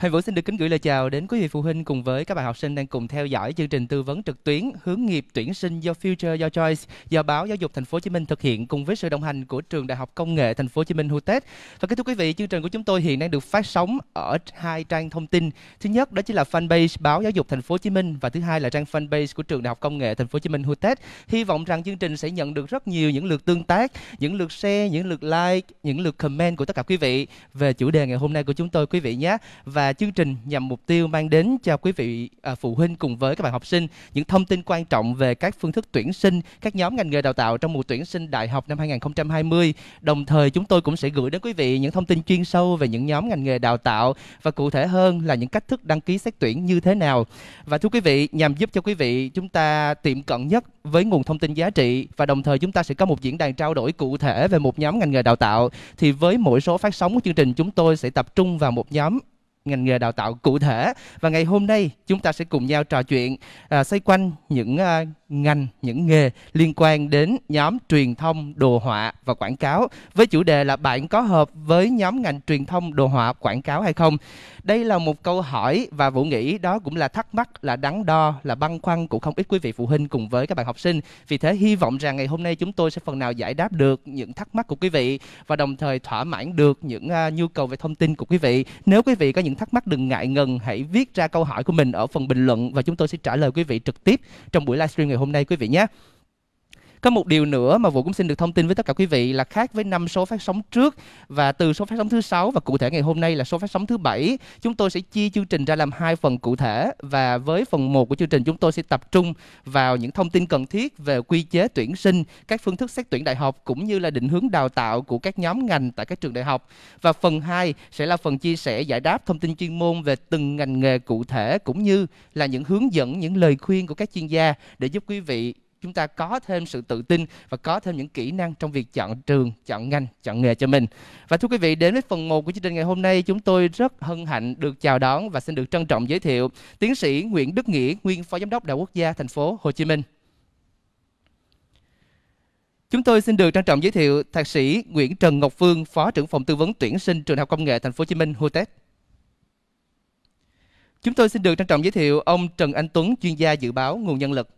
Hoàng Vũ xin được kính gửi lời chào đến quý vị phụ huynh cùng với các bạn học sinh đang cùng theo dõi chương trình tư vấn trực tuyến hướng nghiệp tuyển sinh do Future Your Choice do báo Giáo dục Thành phố Hồ Chí Minh thực hiện cùng với sự đồng hành của trường Đại học Công nghệ Thành phố Hồ Chí Minh HUTET. Và kính thưa quý vị, chương trình của chúng tôi hiện đang được phát sóng ở hai trang thông tin. Thứ nhất đó chính là fanpage báo Giáo dục Thành phố Hồ Chí Minh và thứ hai là trang fanpage của trường Đại học Công nghệ Thành phố Hồ Chí Minh HUTET. Hy vọng rằng chương trình sẽ nhận được rất nhiều những lượt tương tác, những lượt share, những lượt like, những lượt comment của tất cả quý vị về chủ đề ngày hôm nay của chúng tôi quý vị nhé. Và chương trình nhằm mục tiêu mang đến cho quý vị à, phụ huynh cùng với các bạn học sinh những thông tin quan trọng về các phương thức tuyển sinh, các nhóm ngành nghề đào tạo trong mùa tuyển sinh đại học năm 2020. Đồng thời chúng tôi cũng sẽ gửi đến quý vị những thông tin chuyên sâu về những nhóm ngành nghề đào tạo và cụ thể hơn là những cách thức đăng ký xét tuyển như thế nào. Và thưa quý vị, nhằm giúp cho quý vị chúng ta tiệm cận nhất với nguồn thông tin giá trị và đồng thời chúng ta sẽ có một diễn đàn trao đổi cụ thể về một nhóm ngành nghề đào tạo thì với mỗi số phát sóng của chương trình chúng tôi sẽ tập trung vào một nhóm ngành nghề đào tạo cụ thể và ngày hôm nay chúng ta sẽ cùng nhau trò chuyện à, xoay quanh những à, ngành, những nghề liên quan đến nhóm truyền thông, đồ họa và quảng cáo với chủ đề là bạn có hợp với nhóm ngành truyền thông, đồ họa, quảng cáo hay không? Đây là một câu hỏi và Vũ nghĩ đó cũng là thắc mắc, là đắn đo, là băn khoăn của không ít quý vị phụ huynh cùng với các bạn học sinh. Vì thế hy vọng rằng ngày hôm nay chúng tôi sẽ phần nào giải đáp được những thắc mắc của quý vị và đồng thời thỏa mãn được những uh, nhu cầu về thông tin của quý vị. Nếu quý vị có những thắc mắc đừng ngại ngần, hãy viết ra câu hỏi của mình ở phần bình luận và chúng tôi sẽ trả lời quý vị trực tiếp trong buổi livestream ngày hôm hôm nay quý vị nhé. Có một điều nữa mà Vũ cũng xin được thông tin với tất cả quý vị là khác với năm số phát sóng trước và từ số phát sóng thứ sáu và cụ thể ngày hôm nay là số phát sóng thứ bảy, chúng tôi sẽ chia chương trình ra làm hai phần cụ thể và với phần một của chương trình chúng tôi sẽ tập trung vào những thông tin cần thiết về quy chế tuyển sinh, các phương thức xét tuyển đại học cũng như là định hướng đào tạo của các nhóm ngành tại các trường đại học. Và phần hai sẽ là phần chia sẻ giải đáp thông tin chuyên môn về từng ngành nghề cụ thể cũng như là những hướng dẫn những lời khuyên của các chuyên gia để giúp quý vị chúng ta có thêm sự tự tin và có thêm những kỹ năng trong việc chọn trường, chọn ngành, chọn nghề cho mình. Và thưa quý vị, đến với phần 1 của chương trình ngày hôm nay, chúng tôi rất hân hạnh được chào đón và xin được trân trọng giới thiệu tiến sĩ Nguyễn Đức Nghĩa, nguyên phó giám đốc Đại quốc gia thành phố Hồ Chí Minh. Chúng tôi xin được trân trọng giới thiệu thạc sĩ Nguyễn Trần Ngọc Phương, phó trưởng phòng tư vấn tuyển sinh trường Đại học Công nghệ Thành phố Hồ Chí Minh HUTEC. Chúng tôi xin được trân trọng giới thiệu ông Trần Anh Tuấn, chuyên gia dự báo nguồn nhân lực.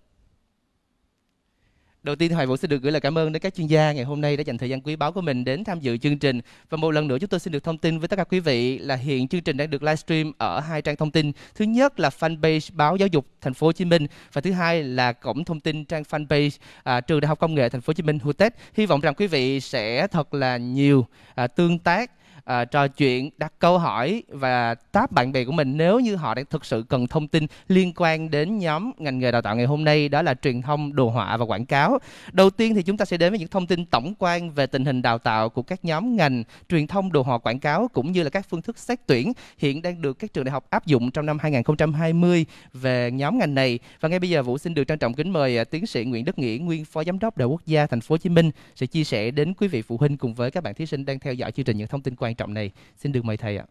Đầu tiên Hoài Vũ sẽ được gửi lời cảm ơn đến các chuyên gia ngày hôm nay đã dành thời gian quý báu của mình đến tham dự chương trình. Và một lần nữa chúng tôi xin được thông tin với tất cả quý vị là hiện chương trình đang được livestream ở hai trang thông tin. Thứ nhất là fanpage báo giáo dục Thành phố Hồ Chí Minh và thứ hai là cổng thông tin trang fanpage à, trường Đại học Công nghệ Thành phố Hồ Chí Minh HUTEC. Hy vọng rằng quý vị sẽ thật là nhiều à, tương tác uh, trò chuyện đặt câu hỏi và táp bạn bè của mình nếu như họ đang thực sự cần thông tin liên quan đến nhóm ngành nghề đào tạo ngày hôm nay đó là truyền thông đồ họa và quảng cáo đầu tiên thì chúng ta sẽ đến với những thông tin tổng quan về tình hình đào tạo của các nhóm ngành truyền thông đồ họa quảng cáo cũng như là các phương thức xét tuyển hiện đang được các trường đại học áp dụng trong năm 2020 về nhóm ngành này và ngay bây giờ Vũ xin được trân trọng kính mời ờ, tiến sĩ Nguyễn Đức Nghĩa nguyên phó giám đốc đại quốc gia Thành phố Hồ Chí Minh sẽ chia sẻ đến quý vị phụ huynh cùng với các bạn thí sinh đang theo dõi chương trình những thông tin quan quan trọng này. Xin được mời thầy ạ.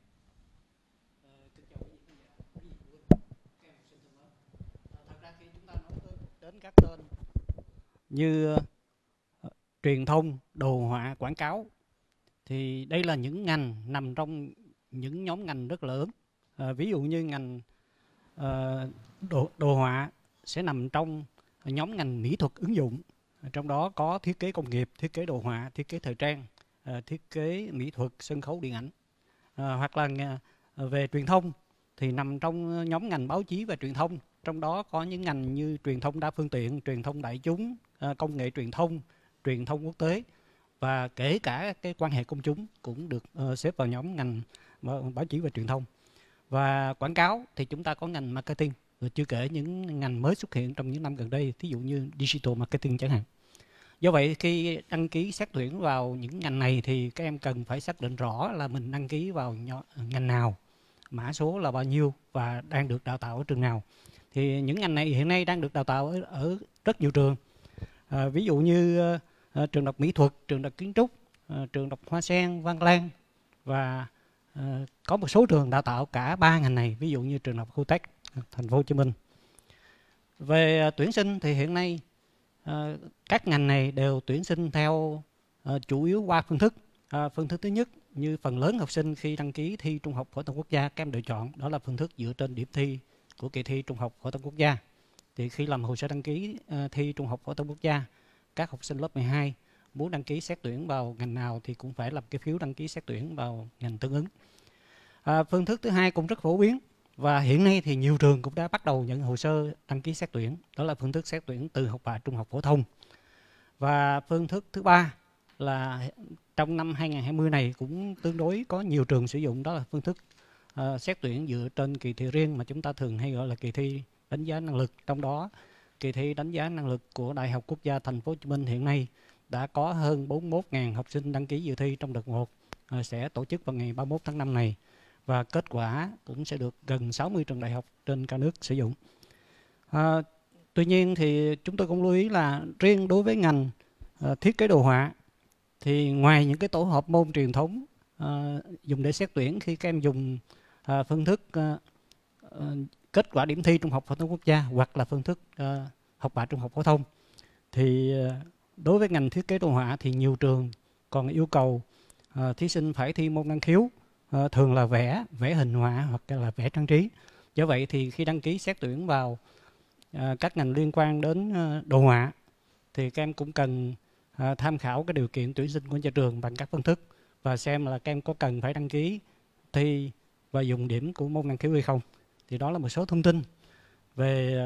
như uh, truyền thông, đồ họa, quảng cáo thì đây là những ngành nằm trong những nhóm ngành rất lớn. À, ví dụ như ngành à, đồ, đồ họa sẽ nằm trong nhóm ngành mỹ thuật ứng dụng. Trong đó có thiết kế công nghiệp, thiết kế đồ họa, thiết kế thời trang. Ờ, thiết kế mỹ thuật sân khấu điện ảnh à, hoặc là ờ, về truyền thông thì nằm trong nhóm ngành báo chí và truyền thông trong đó có những ngành như truyền thông đa phương tiện truyền thông đại chúng công nghệ truyền thông truyền thông quốc tế và kể cả cái quan hệ công chúng cũng được xếp vào nhóm ngành báo chí và truyền thông và quảng cáo thì chúng ta có ngành marketing rồi chưa kể những ngành mới xuất hiện trong những năm gần đây thí dụ như digital marketing chẳng hạn do vậy khi đăng ký xét tuyển vào những ngành này thì các em cần phải xác định rõ là mình đăng ký vào ngành nào mã số là bao nhiêu và đang được đào tạo ở trường nào thì những ngành này hiện nay đang được đào tạo ở, ở rất nhiều trường à, ví dụ như à, trường đọc mỹ thuật trường đọc kiến trúc à, trường đọc hoa sen văn lan và à, có một số trường đào tạo cả ba ngành này ví dụ như trường học khu tech thành phố hồ chí minh về tuyển sinh thì hiện nay Ờ, các ngành này đều tuyển sinh theo ờ, chủ yếu qua phương thức ờ, phương thức thứ nhất như phần lớn học sinh khi đăng ký thi trung học phổ thông quốc gia các em lựa chọn đó là phương thức dựa trên điểm thi của kỳ thi trung học phổ thông quốc gia thì khi làm hồ sơ đăng ký thi trung học phổ thông quốc gia các học sinh lớp 12 muốn đăng ký xét tuyển vào ngành nào thì cũng phải làm cái phiếu đăng ký xét tuyển vào ngành tương ứng phương thức thứ hai cũng rất phổ biến và hiện nay thì nhiều trường cũng đã bắt đầu nhận hồ sơ đăng ký xét tuyển đó là phương thức xét tuyển từ học bạ trung học phổ thông và phương thức thứ ba là trong năm 2020 này cũng tương đối có nhiều trường sử dụng đó là phương thức uh, xét tuyển dựa trên kỳ thi riêng mà chúng ta thường hay gọi là kỳ thi đánh giá năng lực trong đó kỳ thi đánh giá năng lực của Đại học Quốc gia Thành phố Hồ Chí Minh hiện nay đã có hơn 41.000 học sinh đăng ký dự thi trong đợt 1 uh, ờ, sẽ tổ chức vào ngày 31 tháng 5 này và kết quả cũng sẽ được gần 60 trường đại học trên cả nước sử dụng. À, tuy nhiên thì chúng tôi cũng lưu ý là riêng đối với ngành à, thiết kế đồ họa thì ngoài những cái tổ hợp môn truyền thống à, dùng để xét tuyển khi các em dùng à, phương thức à, à kết quả điểm thi trung học phổ thông quốc gia hoặc là phương thức à, học bạ trung học phổ thông thì à, đối với ngành thiết kế đồ họa thì nhiều trường còn yêu cầu à, thí sinh phải thi môn năng khiếu Ờ, thường là vẽ vẽ hình họa hoặc là vẽ trang trí do vậy thì khi đăng ký xét tuyển vào ờ, các ngành liên quan đến ờ, đồ họa thì các em cũng cần tham khảo cái điều kiện tuyển sinh của nhà trường bằng các phương thức và xem là các em có cần phải đăng ký thi và dùng điểm của môn năng khiếu hay không thì đó là một số thông tin về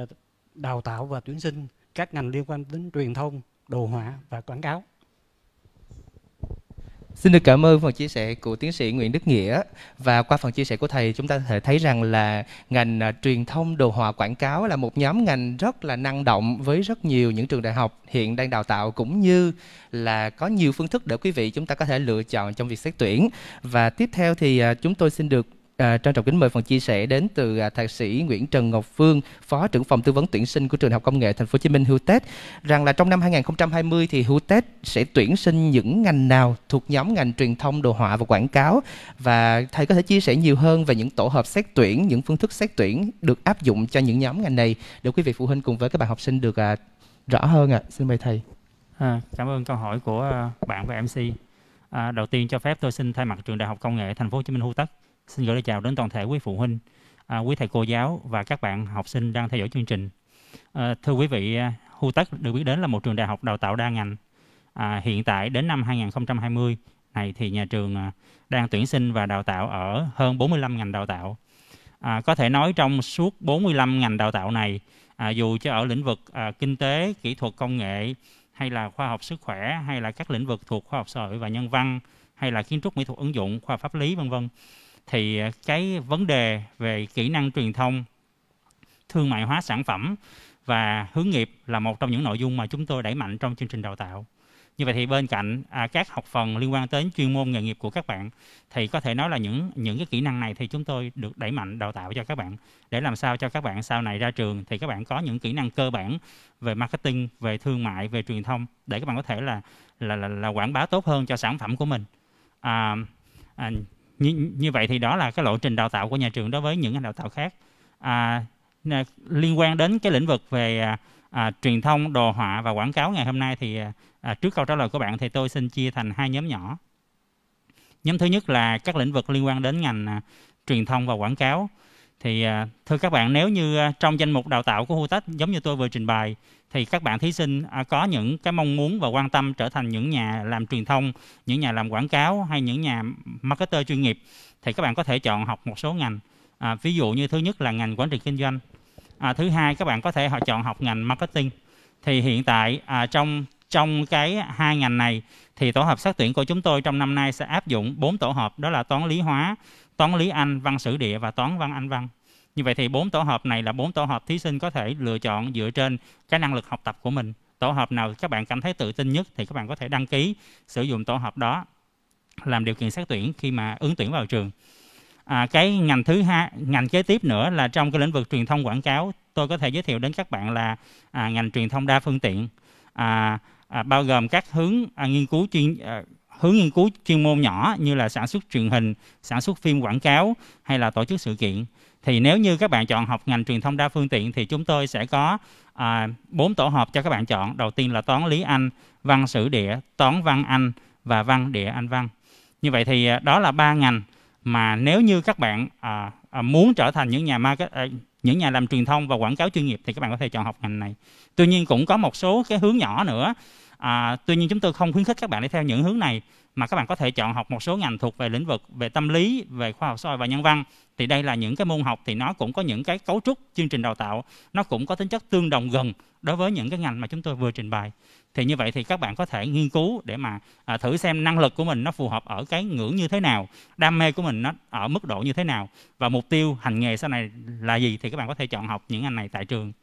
đào tạo và tuyển sinh các ngành liên quan đến truyền thông đồ họa và quảng cáo Xin được cảm ơn phần chia sẻ của tiến sĩ Nguyễn Đức Nghĩa và qua phần chia sẻ của thầy chúng ta có thể thấy rằng là ngành à, truyền thông đồ họa quảng cáo là một nhóm ngành rất là năng động với rất nhiều những trường đại học hiện đang đào tạo cũng như là có nhiều phương thức để quý vị chúng ta có thể lựa chọn trong việc xét tuyển. Và tiếp theo thì à, chúng tôi xin được À, Trang Trọng Kính mời phần chia sẻ đến từ à, Thạc sĩ Nguyễn Trần Ngọc Phương, Phó trưởng phòng tư vấn tuyển sinh của Trường Học Công nghệ Thành phố Hồ Chí Minh HUTET rằng là trong năm 2020 thì HUTET sẽ tuyển sinh những ngành nào thuộc nhóm ngành truyền thông, đồ họa và quảng cáo và thầy có thể chia sẻ nhiều hơn về những tổ hợp xét tuyển, những phương thức xét tuyển được áp dụng cho những nhóm ngành này để quý vị phụ huynh cùng với các bạn học sinh được à, rõ hơn ạ. À. Xin mời thầy. À, cảm ơn câu hỏi của à, bạn và MC. À, đầu tiên cho phép tôi xin thay mặt trường Đại học Công nghệ Thành phố Hồ Chí Minh HUTET Xin gửi lời chào đến toàn thể quý phụ huynh, à, quý thầy cô giáo và các bạn học sinh đang theo dõi chương trình. À, thưa quý vị, à, Hu Tất được biết đến là một trường đại học đào tạo đa ngành. À, hiện tại đến năm 2020 này thì nhà trường à, đang tuyển sinh và đào tạo ở hơn 45 ngành đào tạo. À, có thể nói trong suốt 45 ngành đào tạo này, à, dù cho ở lĩnh vực à, kinh tế, kỹ thuật, công nghệ hay là khoa học sức khỏe hay là các lĩnh vực thuộc khoa học xã hội và nhân văn hay là kiến trúc mỹ thuật ứng dụng, khoa pháp lý vân vân thì à, cái vấn đề về kỹ năng truyền thông thương mại hóa sản phẩm và hướng nghiệp là một trong những nội dung mà chúng tôi đẩy mạnh trong chương trình đào tạo như vậy thì bên cạnh à, các học phần liên quan đến chuyên môn nghề nghiệp của các bạn thì có thể nói là những những cái kỹ năng này thì chúng tôi được đẩy mạnh đào tạo cho các bạn để làm sao cho các bạn sau này ra trường thì các bạn có những kỹ năng cơ bản về marketing về thương mại về truyền thông để các bạn có thể là là là, là quảng bá tốt hơn cho sản phẩm của mình à, à, như, như vậy thì đó là cái lộ trình đào tạo của nhà trường đối với những ngành đào tạo khác à, liên quan đến cái lĩnh vực về à, à, truyền thông đồ họa và quảng cáo ngày hôm nay thì à, à, trước câu trả lời của bạn thì tôi xin chia thành hai nhóm nhỏ nhóm thứ nhất là các lĩnh vực liên quan đến ngành à, truyền thông và quảng cáo thì à, thưa các bạn nếu như à, trong danh mục đào tạo của HUTECH giống như tôi vừa trình bày thì các bạn thí sinh à, có những cái mong muốn và quan tâm trở thành những nhà làm truyền thông, những nhà làm quảng cáo hay những nhà marketer chuyên nghiệp thì các bạn có thể chọn học một số ngành. À, ví dụ như thứ nhất là ngành quản trị kinh doanh. À, thứ hai các bạn có thể họ chọn học ngành marketing. Thì hiện tại à, trong trong cái hai ngành này thì tổ hợp xét tuyển của chúng tôi trong năm nay sẽ áp dụng bốn tổ hợp đó là toán lý hóa, toán lý Anh, văn sử địa và toán văn Anh văn. Như vậy thì bốn tổ hợp này là bốn tổ hợp thí sinh có thể lựa chọn dựa trên cái năng lực học tập của mình. Tổ hợp nào các bạn cảm thấy tự tin nhất thì các bạn có thể đăng ký sử dụng tổ hợp đó làm điều kiện xét tuyển khi mà ứng tuyển vào trường. À, cái ngành thứ hai, ngành kế tiếp nữa là trong cái lĩnh vực truyền thông quảng cáo, tôi có thể giới thiệu đến các bạn là à, ngành truyền thông đa phương tiện. À, à, bao gồm các hướng à, nghiên cứu chuyên à, hướng nghiên cứu chuyên môn nhỏ như là sản xuất truyền hình, sản xuất phim quảng cáo hay là tổ chức sự kiện. Thì nếu như các bạn chọn học ngành truyền thông đa phương tiện thì chúng tôi sẽ có à, 4 tổ hợp cho các bạn chọn. Đầu tiên là toán lý Anh, văn sử địa, toán văn Anh và văn địa Anh văn. Như vậy thì à, đó là ba ngành mà nếu như các bạn à, à, muốn trở thành những nhà market, à, những nhà làm truyền thông và quảng cáo chuyên nghiệp thì các bạn có thể chọn học ngành này. Tuy nhiên cũng có một số cái hướng nhỏ nữa À, tuy nhiên chúng tôi không khuyến khích các bạn đi theo những hướng này mà các bạn có thể chọn học một số ngành thuộc về lĩnh vực về tâm lý, về khoa học xã hội và nhân văn. Thì đây là những cái môn học thì nó cũng có những cái cấu trúc chương trình đào tạo, nó cũng có tính chất tương đồng gần đối với những cái ngành mà chúng tôi vừa trình bày. Thì như vậy thì các bạn có thể nghiên cứu để mà à, thử xem năng lực của mình nó phù hợp ở cái ngưỡng như thế nào, đam mê của mình nó ở mức độ như thế nào và mục tiêu hành nghề sau này là gì thì các bạn có thể chọn học những ngành này tại trường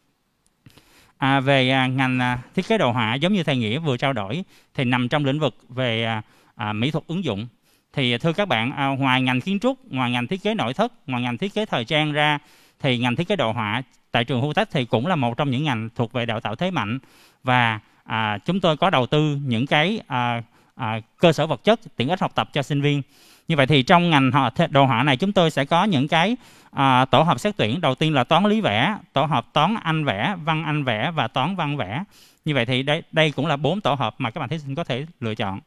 à, về à, ngành à, thiết kế đồ họa giống như thầy nghĩa vừa trao đổi thì nằm trong lĩnh vực về à, à, mỹ thuật ứng dụng thì à, thưa các bạn à, ngoài ngành kiến trúc ngoài ngành thiết kế nội thất ngoài ngành thiết kế thời trang ra thì ngành thiết kế đồ họa tại trường hutech thì cũng là một trong những ngành thuộc về đào tạo thế mạnh và à, chúng tôi có đầu tư những cái à, à, cơ sở vật chất tiện ích học tập cho sinh viên như vậy thì trong ngành đồ họa này chúng tôi sẽ có những cái à, tổ hợp xét tuyển đầu tiên là toán lý vẽ tổ hợp toán anh vẽ văn anh vẽ và toán văn vẽ như vậy thì đây đây cũng là bốn tổ hợp mà các bạn thí sinh có thể lựa chọn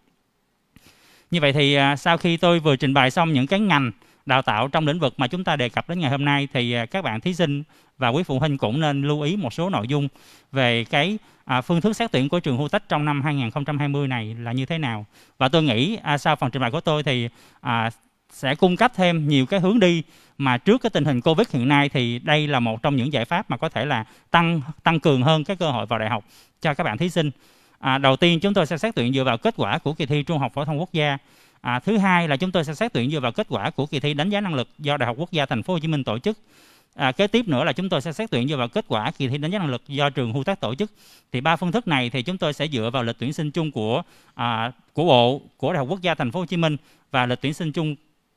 như vậy thì à, sau khi tôi vừa trình bày xong những cái ngành đào tạo trong lĩnh vực mà chúng ta đề cập đến ngày hôm nay thì à, các bạn thí sinh và quý phụ huynh cũng nên lưu ý một số nội dung về cái à, phương thức xét tuyển của trường Hutech trong năm 2020 này là như thế nào. Và tôi nghĩ à, sau phần trình bày của tôi thì à, sẽ cung cấp thêm nhiều cái hướng đi mà trước cái tình hình covid hiện nay thì đây là một trong những giải pháp mà có thể là tăng tăng cường hơn cái cơ hội vào đại học cho các bạn thí sinh à, đầu tiên chúng tôi sẽ xét tuyển dựa vào kết quả của kỳ thi trung học phổ thông quốc gia à, thứ hai là chúng tôi sẽ xét tuyển dựa vào kết quả của kỳ thi đánh giá năng lực do đại học quốc gia thành phố hồ chí minh tổ chức À, kế tiếp nữa là chúng tôi sẽ xét tuyển dựa vào kết quả kỳ thi đánh giá năng lực do trường hưu tác tổ chức. Thì ba phương thức này thì chúng tôi sẽ dựa vào lịch tuyển sinh chung của à, của bộ, của Đại học Quốc gia Thành phố Hồ Chí Minh và lịch tuyển sinh chung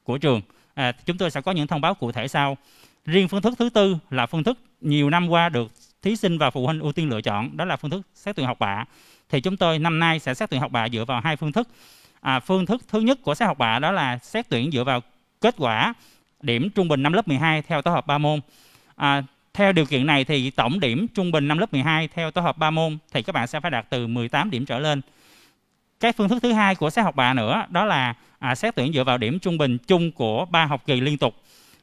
của trường. À, chúng tôi sẽ có những thông báo cụ thể sau. Riêng phương thức thứ tư là phương thức nhiều năm qua được thí sinh và phụ huynh ưu tiên lựa chọn, đó là phương thức xét tuyển học bạ. Thì chúng tôi năm nay sẽ xét tuyển học bạ dựa vào hai phương thức. À, phương thức thứ nhất của xét học bạ đó là xét tuyển dựa vào kết quả điểm trung bình năm lớp 12 theo tổ hợp 3 môn. À, theo điều kiện này thì tổng điểm trung bình năm lớp 12 theo tổ hợp 3 môn thì các bạn sẽ phải đạt từ 18 điểm trở lên. Cái phương thức thứ hai của xét học bạ nữa đó là à, xét tuyển dựa vào điểm trung bình chung của 3 học kỳ liên tục.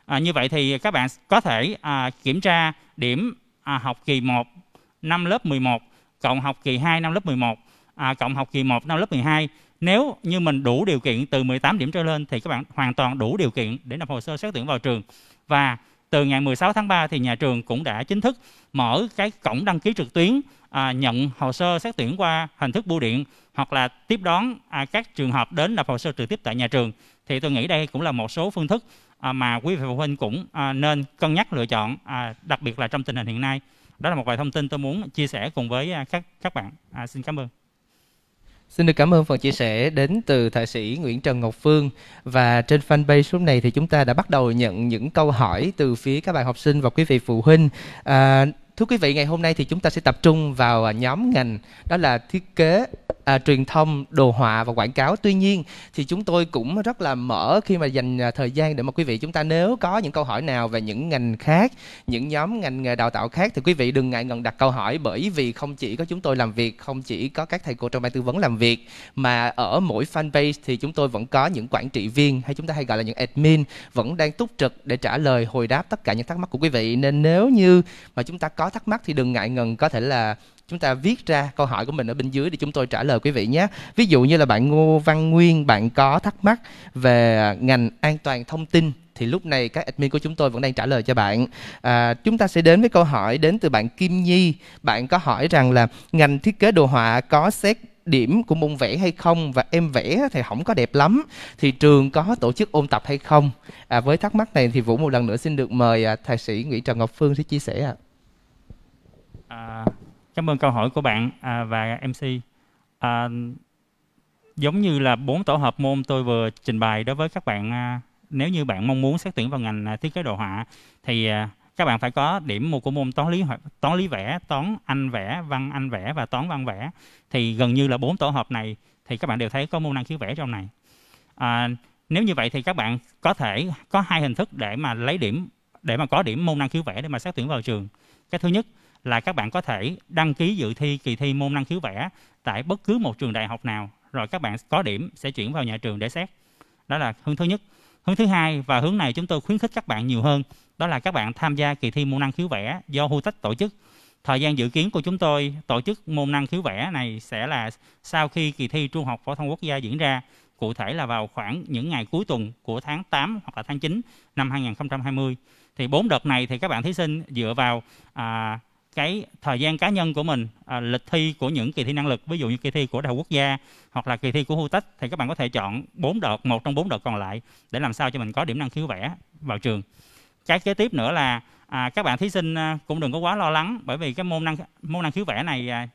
À, như vậy thì các bạn có thể à, kiểm tra điểm à, học kỳ 1 năm lớp 11 cộng học kỳ 2 năm lớp 11 à, cộng học kỳ 1 năm lớp 12. Nếu như mình đủ điều kiện từ 18 điểm trở lên thì các bạn hoàn toàn đủ điều kiện để nộp hồ sơ xét tuyển vào trường. Và từ ngày 16 tháng 3 thì nhà trường cũng đã chính thức mở cái cổng đăng ký trực tuyến à, nhận hồ sơ xét tuyển qua hình thức bưu điện hoặc là tiếp đón à, các trường hợp đến nộp hồ sơ trực tiếp tại nhà trường thì tôi nghĩ đây cũng là một số phương thức à, mà quý vị phụ huynh cũng à, nên cân nhắc lựa chọn à, đặc biệt là trong tình hình hiện nay đó là một vài thông tin tôi muốn chia sẻ cùng với à, các các bạn à, xin cảm ơn Xin được cảm ơn phần chia sẻ đến từ Thạc sĩ Nguyễn Trần Ngọc Phương và trên fanpage lúc này thì chúng ta đã bắt đầu nhận những câu hỏi từ phía các bạn học sinh và quý vị phụ huynh. À, thưa quý vị ngày hôm nay thì chúng ta sẽ tập trung vào à, nhóm ngành đó là thiết kế à, truyền thông đồ họa và quảng cáo tuy nhiên thì chúng tôi cũng rất là mở khi mà dành à, thời gian để mà quý vị chúng ta nếu có những câu hỏi nào về những ngành khác những nhóm ngành nghề à, đào tạo khác thì quý vị đừng ngại ngần đặt câu hỏi bởi vì không chỉ có chúng tôi làm việc không chỉ có các thầy cô trong ban tư vấn làm việc mà ở mỗi fanpage thì chúng tôi vẫn có những quản trị viên hay chúng ta hay gọi là những admin vẫn đang túc trực để trả lời hồi đáp tất cả những thắc mắc của quý vị nên nếu như mà chúng ta có có thắc mắc thì đừng ngại ngần có thể là chúng ta viết ra câu hỏi của mình ở bên dưới để chúng tôi trả lời quý vị nhé. Ví dụ như là bạn Ngô Văn Nguyên, bạn có thắc mắc về ngành an toàn thông tin thì lúc này các admin của chúng tôi vẫn đang trả lời cho bạn. À, chúng ta sẽ đến với câu hỏi đến từ bạn Kim Nhi. Bạn có hỏi rằng là ngành thiết kế đồ họa có xét điểm của môn vẽ hay không và em vẽ thì không có đẹp lắm thì trường có tổ chức ôn tập hay không à, với thắc mắc này thì vũ một lần nữa xin được mời à, thạc sĩ nguyễn trần ngọc phương sẽ chia sẻ ạ à. À, cảm ơn câu hỏi của bạn à, và MC. À, giống như là bốn tổ hợp môn tôi vừa trình bày đối với các bạn à, nếu như bạn mong muốn xét tuyển vào ngành à, thiết kế đồ họa thì à, các bạn phải có điểm một của môn toán lý toán lý vẽ, toán anh vẽ, văn anh vẽ và toán văn vẽ. Thì gần như là bốn tổ hợp này thì các bạn đều thấy có môn năng khiếu vẽ trong này. À, nếu như vậy thì các bạn có thể có hai hình thức để mà lấy điểm để mà có điểm môn năng khiếu vẽ để mà xét tuyển vào trường. Cái thứ nhất là các bạn có thể đăng ký dự thi kỳ thi môn năng khiếu vẽ tại bất cứ một trường đại học nào rồi các bạn có điểm sẽ chuyển vào nhà trường để xét đó là hướng thứ nhất hướng thứ hai và hướng này chúng tôi khuyến khích các bạn nhiều hơn đó là các bạn tham gia kỳ thi môn năng khiếu vẽ do Hutech tổ chức thời gian dự kiến của chúng tôi tổ chức môn năng khiếu vẽ này sẽ là sau khi kỳ thi trung học phổ thông quốc gia diễn ra cụ thể là vào khoảng những ngày cuối tuần của tháng 8 hoặc là tháng 9 năm 2020 thì bốn đợt này thì các bạn thí sinh dựa vào à, cái thời gian cá nhân của mình à, lịch thi của những kỳ thi năng lực ví dụ như kỳ thi của đại học quốc gia hoặc là kỳ thi của HUTECH thì các bạn có thể chọn bốn đợt một trong bốn đợt còn lại để làm sao cho mình có điểm năng khiếu vẽ vào trường cái kế tiếp nữa là à, các bạn thí sinh à, cũng đừng có quá lo lắng bởi vì cái môn năng môn năng khiếu vẽ này à,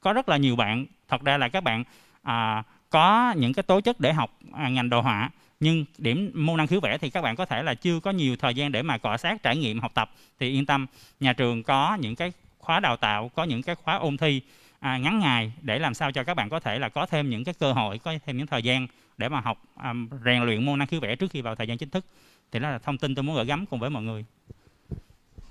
có rất là nhiều bạn thật ra là các bạn à, có những cái tố chất để học à, ngành đồ họa nhưng điểm môn năng khiếu vẽ thì các bạn có thể là chưa có nhiều thời gian để mà cọ sát trải nghiệm học tập thì yên tâm nhà trường có những cái khóa đào tạo có những cái khóa ôn thi à, ngắn ngày để làm sao cho các bạn có thể là có thêm những cái cơ hội có thêm những thời gian để mà học um, rèn luyện môn năng khiếu vẽ trước khi vào thời gian chính thức thì đó là thông tin tôi muốn gửi gắm cùng với mọi người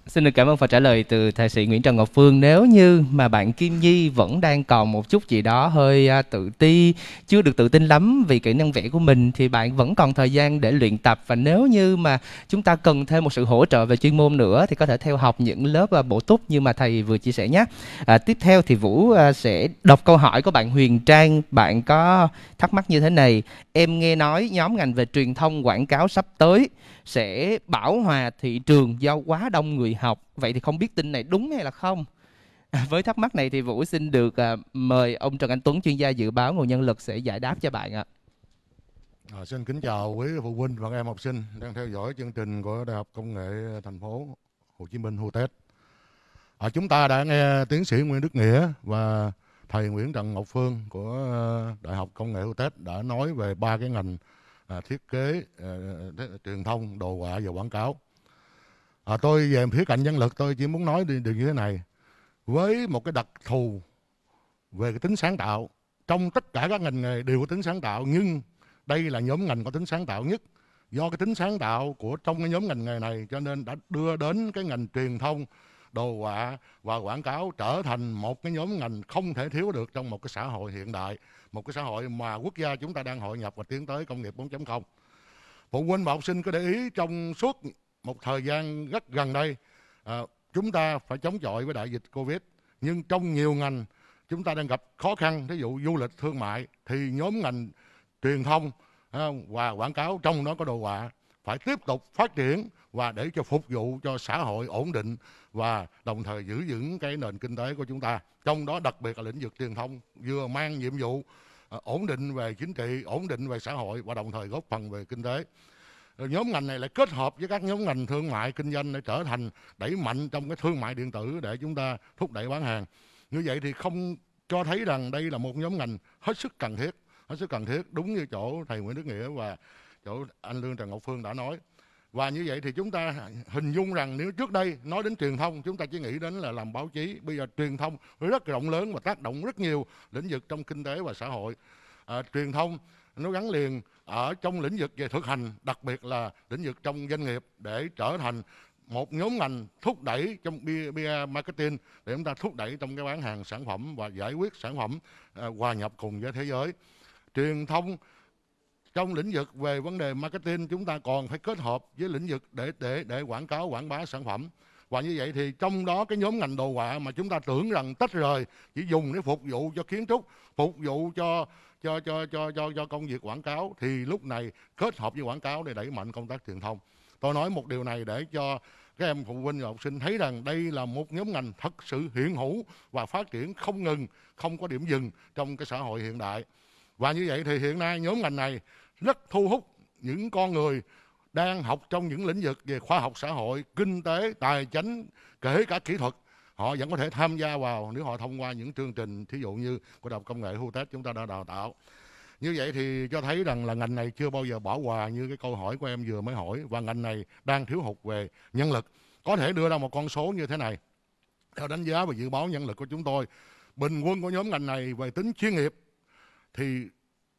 Xin được cảm ơn phần trả lời từ thầy sĩ Nguyễn Trần Ngọc Phương. Nếu như mà bạn Kim Nhi vẫn đang còn một chút gì đó hơi à, tự ti, chưa được tự tin lắm vì kỹ năng vẽ của mình thì bạn vẫn còn thời gian để luyện tập và nếu như mà chúng ta cần thêm một sự hỗ trợ về chuyên môn nữa thì có thể theo học những lớp à, bổ túc như mà thầy vừa chia sẻ nhé. À, tiếp theo thì Vũ à, sẽ đọc câu hỏi của bạn Huyền Trang. Bạn có thắc mắc như thế này: Em nghe nói nhóm ngành về truyền thông quảng cáo sắp tới sẽ bảo hòa thị trường do quá đông người học. Vậy thì không biết tin này đúng hay là không? À, với thắc mắc này thì Vũ xin được à, mời ông Trần Anh Tuấn chuyên gia dự báo nguồn nhân lực sẽ giải đáp cho bạn ạ. À, xin kính chào quý phụ huynh và em học sinh đang theo dõi chương trình của Đại học Công nghệ Thành phố Hồ Chí Minh HUTES. À, chúng ta đã nghe tiến sĩ Nguyễn Đức Nghĩa và thầy Nguyễn Trần Ngọc Phương của à, Đại học Công nghệ HUTES đã nói về ba cái ngành à, thiết kế à, à, à, truyền thông đồ họa và quảng cáo à, tôi về phía cạnh nhân lực tôi chỉ muốn nói điều, điều như thế này với một cái đặc thù về cái tính sáng tạo trong tất cả các ngành nghề đều có tính sáng tạo nhưng đây là nhóm ngành có tính sáng tạo nhất do cái tính sáng tạo của trong cái nhóm ngành nghề này cho nên đã đưa đến cái ngành truyền thông đồ họa và quảng cáo trở thành một cái nhóm ngành không thể thiếu được trong một cái xã hội hiện đại một cái xã hội mà quốc gia chúng ta đang hội nhập và tiến tới công nghiệp 4.0. Phụ huynh và học sinh có để ý trong suốt một thời gian rất gần đây à, chúng ta phải chống chọi với đại dịch Covid nhưng trong nhiều ngành chúng ta đang gặp khó khăn ví dụ du lịch thương mại thì nhóm ngành truyền thông à, và quảng cáo trong đó có đồ họa phải tiếp tục phát triển và để cho phục vụ cho xã hội ổn định và đồng thời giữ vững cái nền kinh tế của chúng ta. Trong đó đặc biệt là lĩnh vực truyền thông vừa mang nhiệm vụ ờ, ổn định về chính trị, ổn định về xã hội và đồng thời góp phần về kinh tế. nhóm ngành này lại kết hợp với các nhóm ngành thương mại kinh doanh để trở thành đẩy mạnh trong cái thương mại điện tử để chúng ta thúc đẩy bán hàng. Như vậy thì không cho thấy rằng đây là một nhóm ngành hết sức cần thiết, hết sức cần thiết đúng như chỗ thầy Nguyễn Đức Nghĩa và chỗ anh Lương Trần Ngọc Phương đã nói và như vậy thì chúng ta hình dung rằng nếu trước đây nói đến truyền thông chúng ta chỉ nghĩ đến là làm báo chí bây giờ truyền thông rất rộng lớn và tác động rất nhiều lĩnh vực trong kinh tế và xã hội à, truyền thông nó gắn liền ở trong lĩnh vực về thực hành đặc biệt là lĩnh vực trong doanh nghiệp để trở thành một nhóm ngành thúc đẩy trong bia marketing để chúng ta thúc đẩy trong cái bán hàng sản phẩm và giải quyết sản phẩm à, hòa nhập cùng với thế giới truyền thông trong lĩnh vực về vấn đề marketing chúng ta còn phải kết hợp với lĩnh vực để để để quảng cáo quảng bá sản phẩm và như vậy thì trong đó cái nhóm ngành đồ họa mà chúng ta tưởng rằng tách rời chỉ dùng để phục vụ cho kiến trúc phục vụ cho cho cho cho cho, cho công việc quảng cáo thì lúc này kết hợp với quảng cáo để đẩy mạnh công tác truyền thông tôi nói một điều này để cho các em phụ huynh và học sinh thấy rằng đây là một nhóm ngành thật sự hiện hữu và phát triển không ngừng không có điểm dừng trong cái xã hội hiện đại và như vậy thì hiện nay nhóm ngành này rất thu hút những con người đang học trong những lĩnh vực về khoa học xã hội, kinh tế, tài chính, kể cả kỹ thuật. Họ vẫn có thể tham gia vào nếu họ thông qua những chương trình, thí dụ như của Đại học Công nghệ HUTECH chúng ta đã đào tạo. Như vậy thì cho thấy rằng là ngành này chưa bao giờ bỏ quà như cái câu hỏi của em vừa mới hỏi và ngành này đang thiếu hụt về nhân lực. Có thể đưa ra một con số như thế này. Theo đánh giá và dự báo nhân lực của chúng tôi, bình quân của nhóm ngành này về tính chuyên nghiệp thì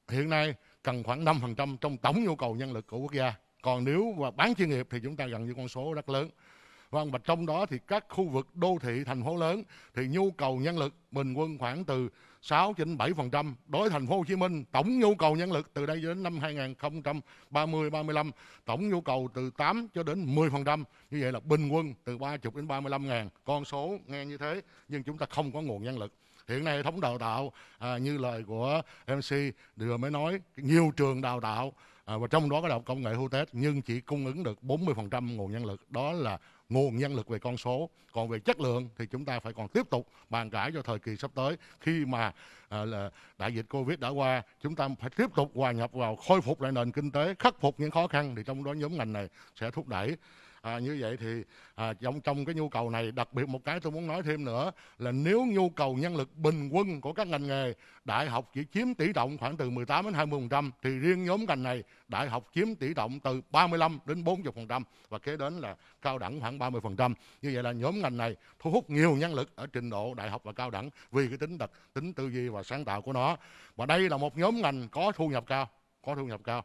hiện nay cần khoảng 5% trong tổng nhu cầu nhân lực của quốc gia. Còn nếu mà bán chuyên nghiệp thì chúng ta gần như con số rất lớn. Vâng, và trong đó thì các khu vực đô thị, thành phố lớn thì nhu cầu nhân lực bình quân khoảng từ 6 đến 7%. Đối với thành phố Hồ Chí Minh, tổng nhu cầu nhân lực từ đây đến năm 2030 35, tổng nhu cầu từ 8 cho đến 10%. Như vậy là bình quân từ 30 đến 35 ngàn. Con số nghe như thế nhưng chúng ta không có nguồn nhân lực hiện nay hệ thống đào tạo à, như lời của mc vừa mới nói nhiều trường đào tạo à, và trong đó có đào công nghệ hữu tết nhưng chỉ cung ứng được 40% nguồn nhân lực đó là nguồn nhân lực về con số còn về chất lượng thì chúng ta phải còn tiếp tục bàn cãi cho thời kỳ sắp tới khi mà à, là đại dịch covid đã qua chúng ta phải tiếp tục hòa nhập vào khôi phục lại nền kinh tế khắc phục những khó khăn thì trong đó nhóm ngành này sẽ thúc đẩy à, như vậy thì à, trong trong cái nhu cầu này đặc biệt một cái tôi muốn nói thêm nữa là nếu nhu cầu nhân lực bình quân của các ngành nghề đại học chỉ chiếm tỷ trọng khoảng từ 18 đến 20 phần trăm thì riêng nhóm ngành này đại học chiếm tỷ trọng từ 35 đến 40 phần trăm và kế đến là cao đẳng khoảng 30 phần trăm như vậy là nhóm ngành này thu hút nhiều nhân lực ở trình độ đại học và cao đẳng vì cái tính đặc tính tư duy và sáng tạo của nó và đây là một nhóm ngành có thu nhập cao có thu nhập cao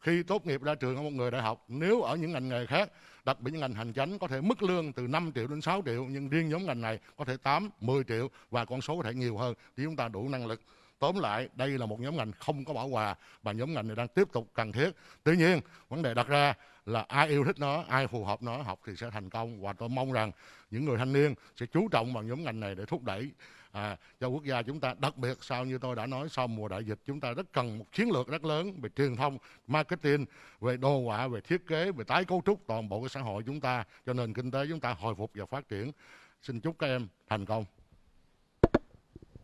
khi tốt nghiệp ra trường ở một người đại học nếu ở những ngành nghề khác đặc biệt những ngành hành chánh có thể mức lương từ 5 triệu đến 6 triệu nhưng riêng nhóm ngành này có thể 8, 10 triệu và con số có thể nhiều hơn thì chúng ta đủ năng lực tóm lại đây là một nhóm ngành không có bảo hòa và nhóm ngành này đang tiếp tục cần thiết tuy nhiên vấn đề đặt ra là ai yêu thích nó ai phù hợp nó học thì sẽ thành công và tôi mong rằng những người thanh niên sẽ chú trọng vào nhóm ngành này để thúc đẩy à, cho quốc gia chúng ta đặc biệt sau như tôi đã nói sau mùa đại dịch chúng ta rất cần một chiến lược rất lớn về truyền thông marketing về đồ họa về thiết kế về tái cấu trúc toàn bộ cái xã hội chúng ta cho nền kinh tế chúng ta hồi phục và phát triển xin chúc các em thành công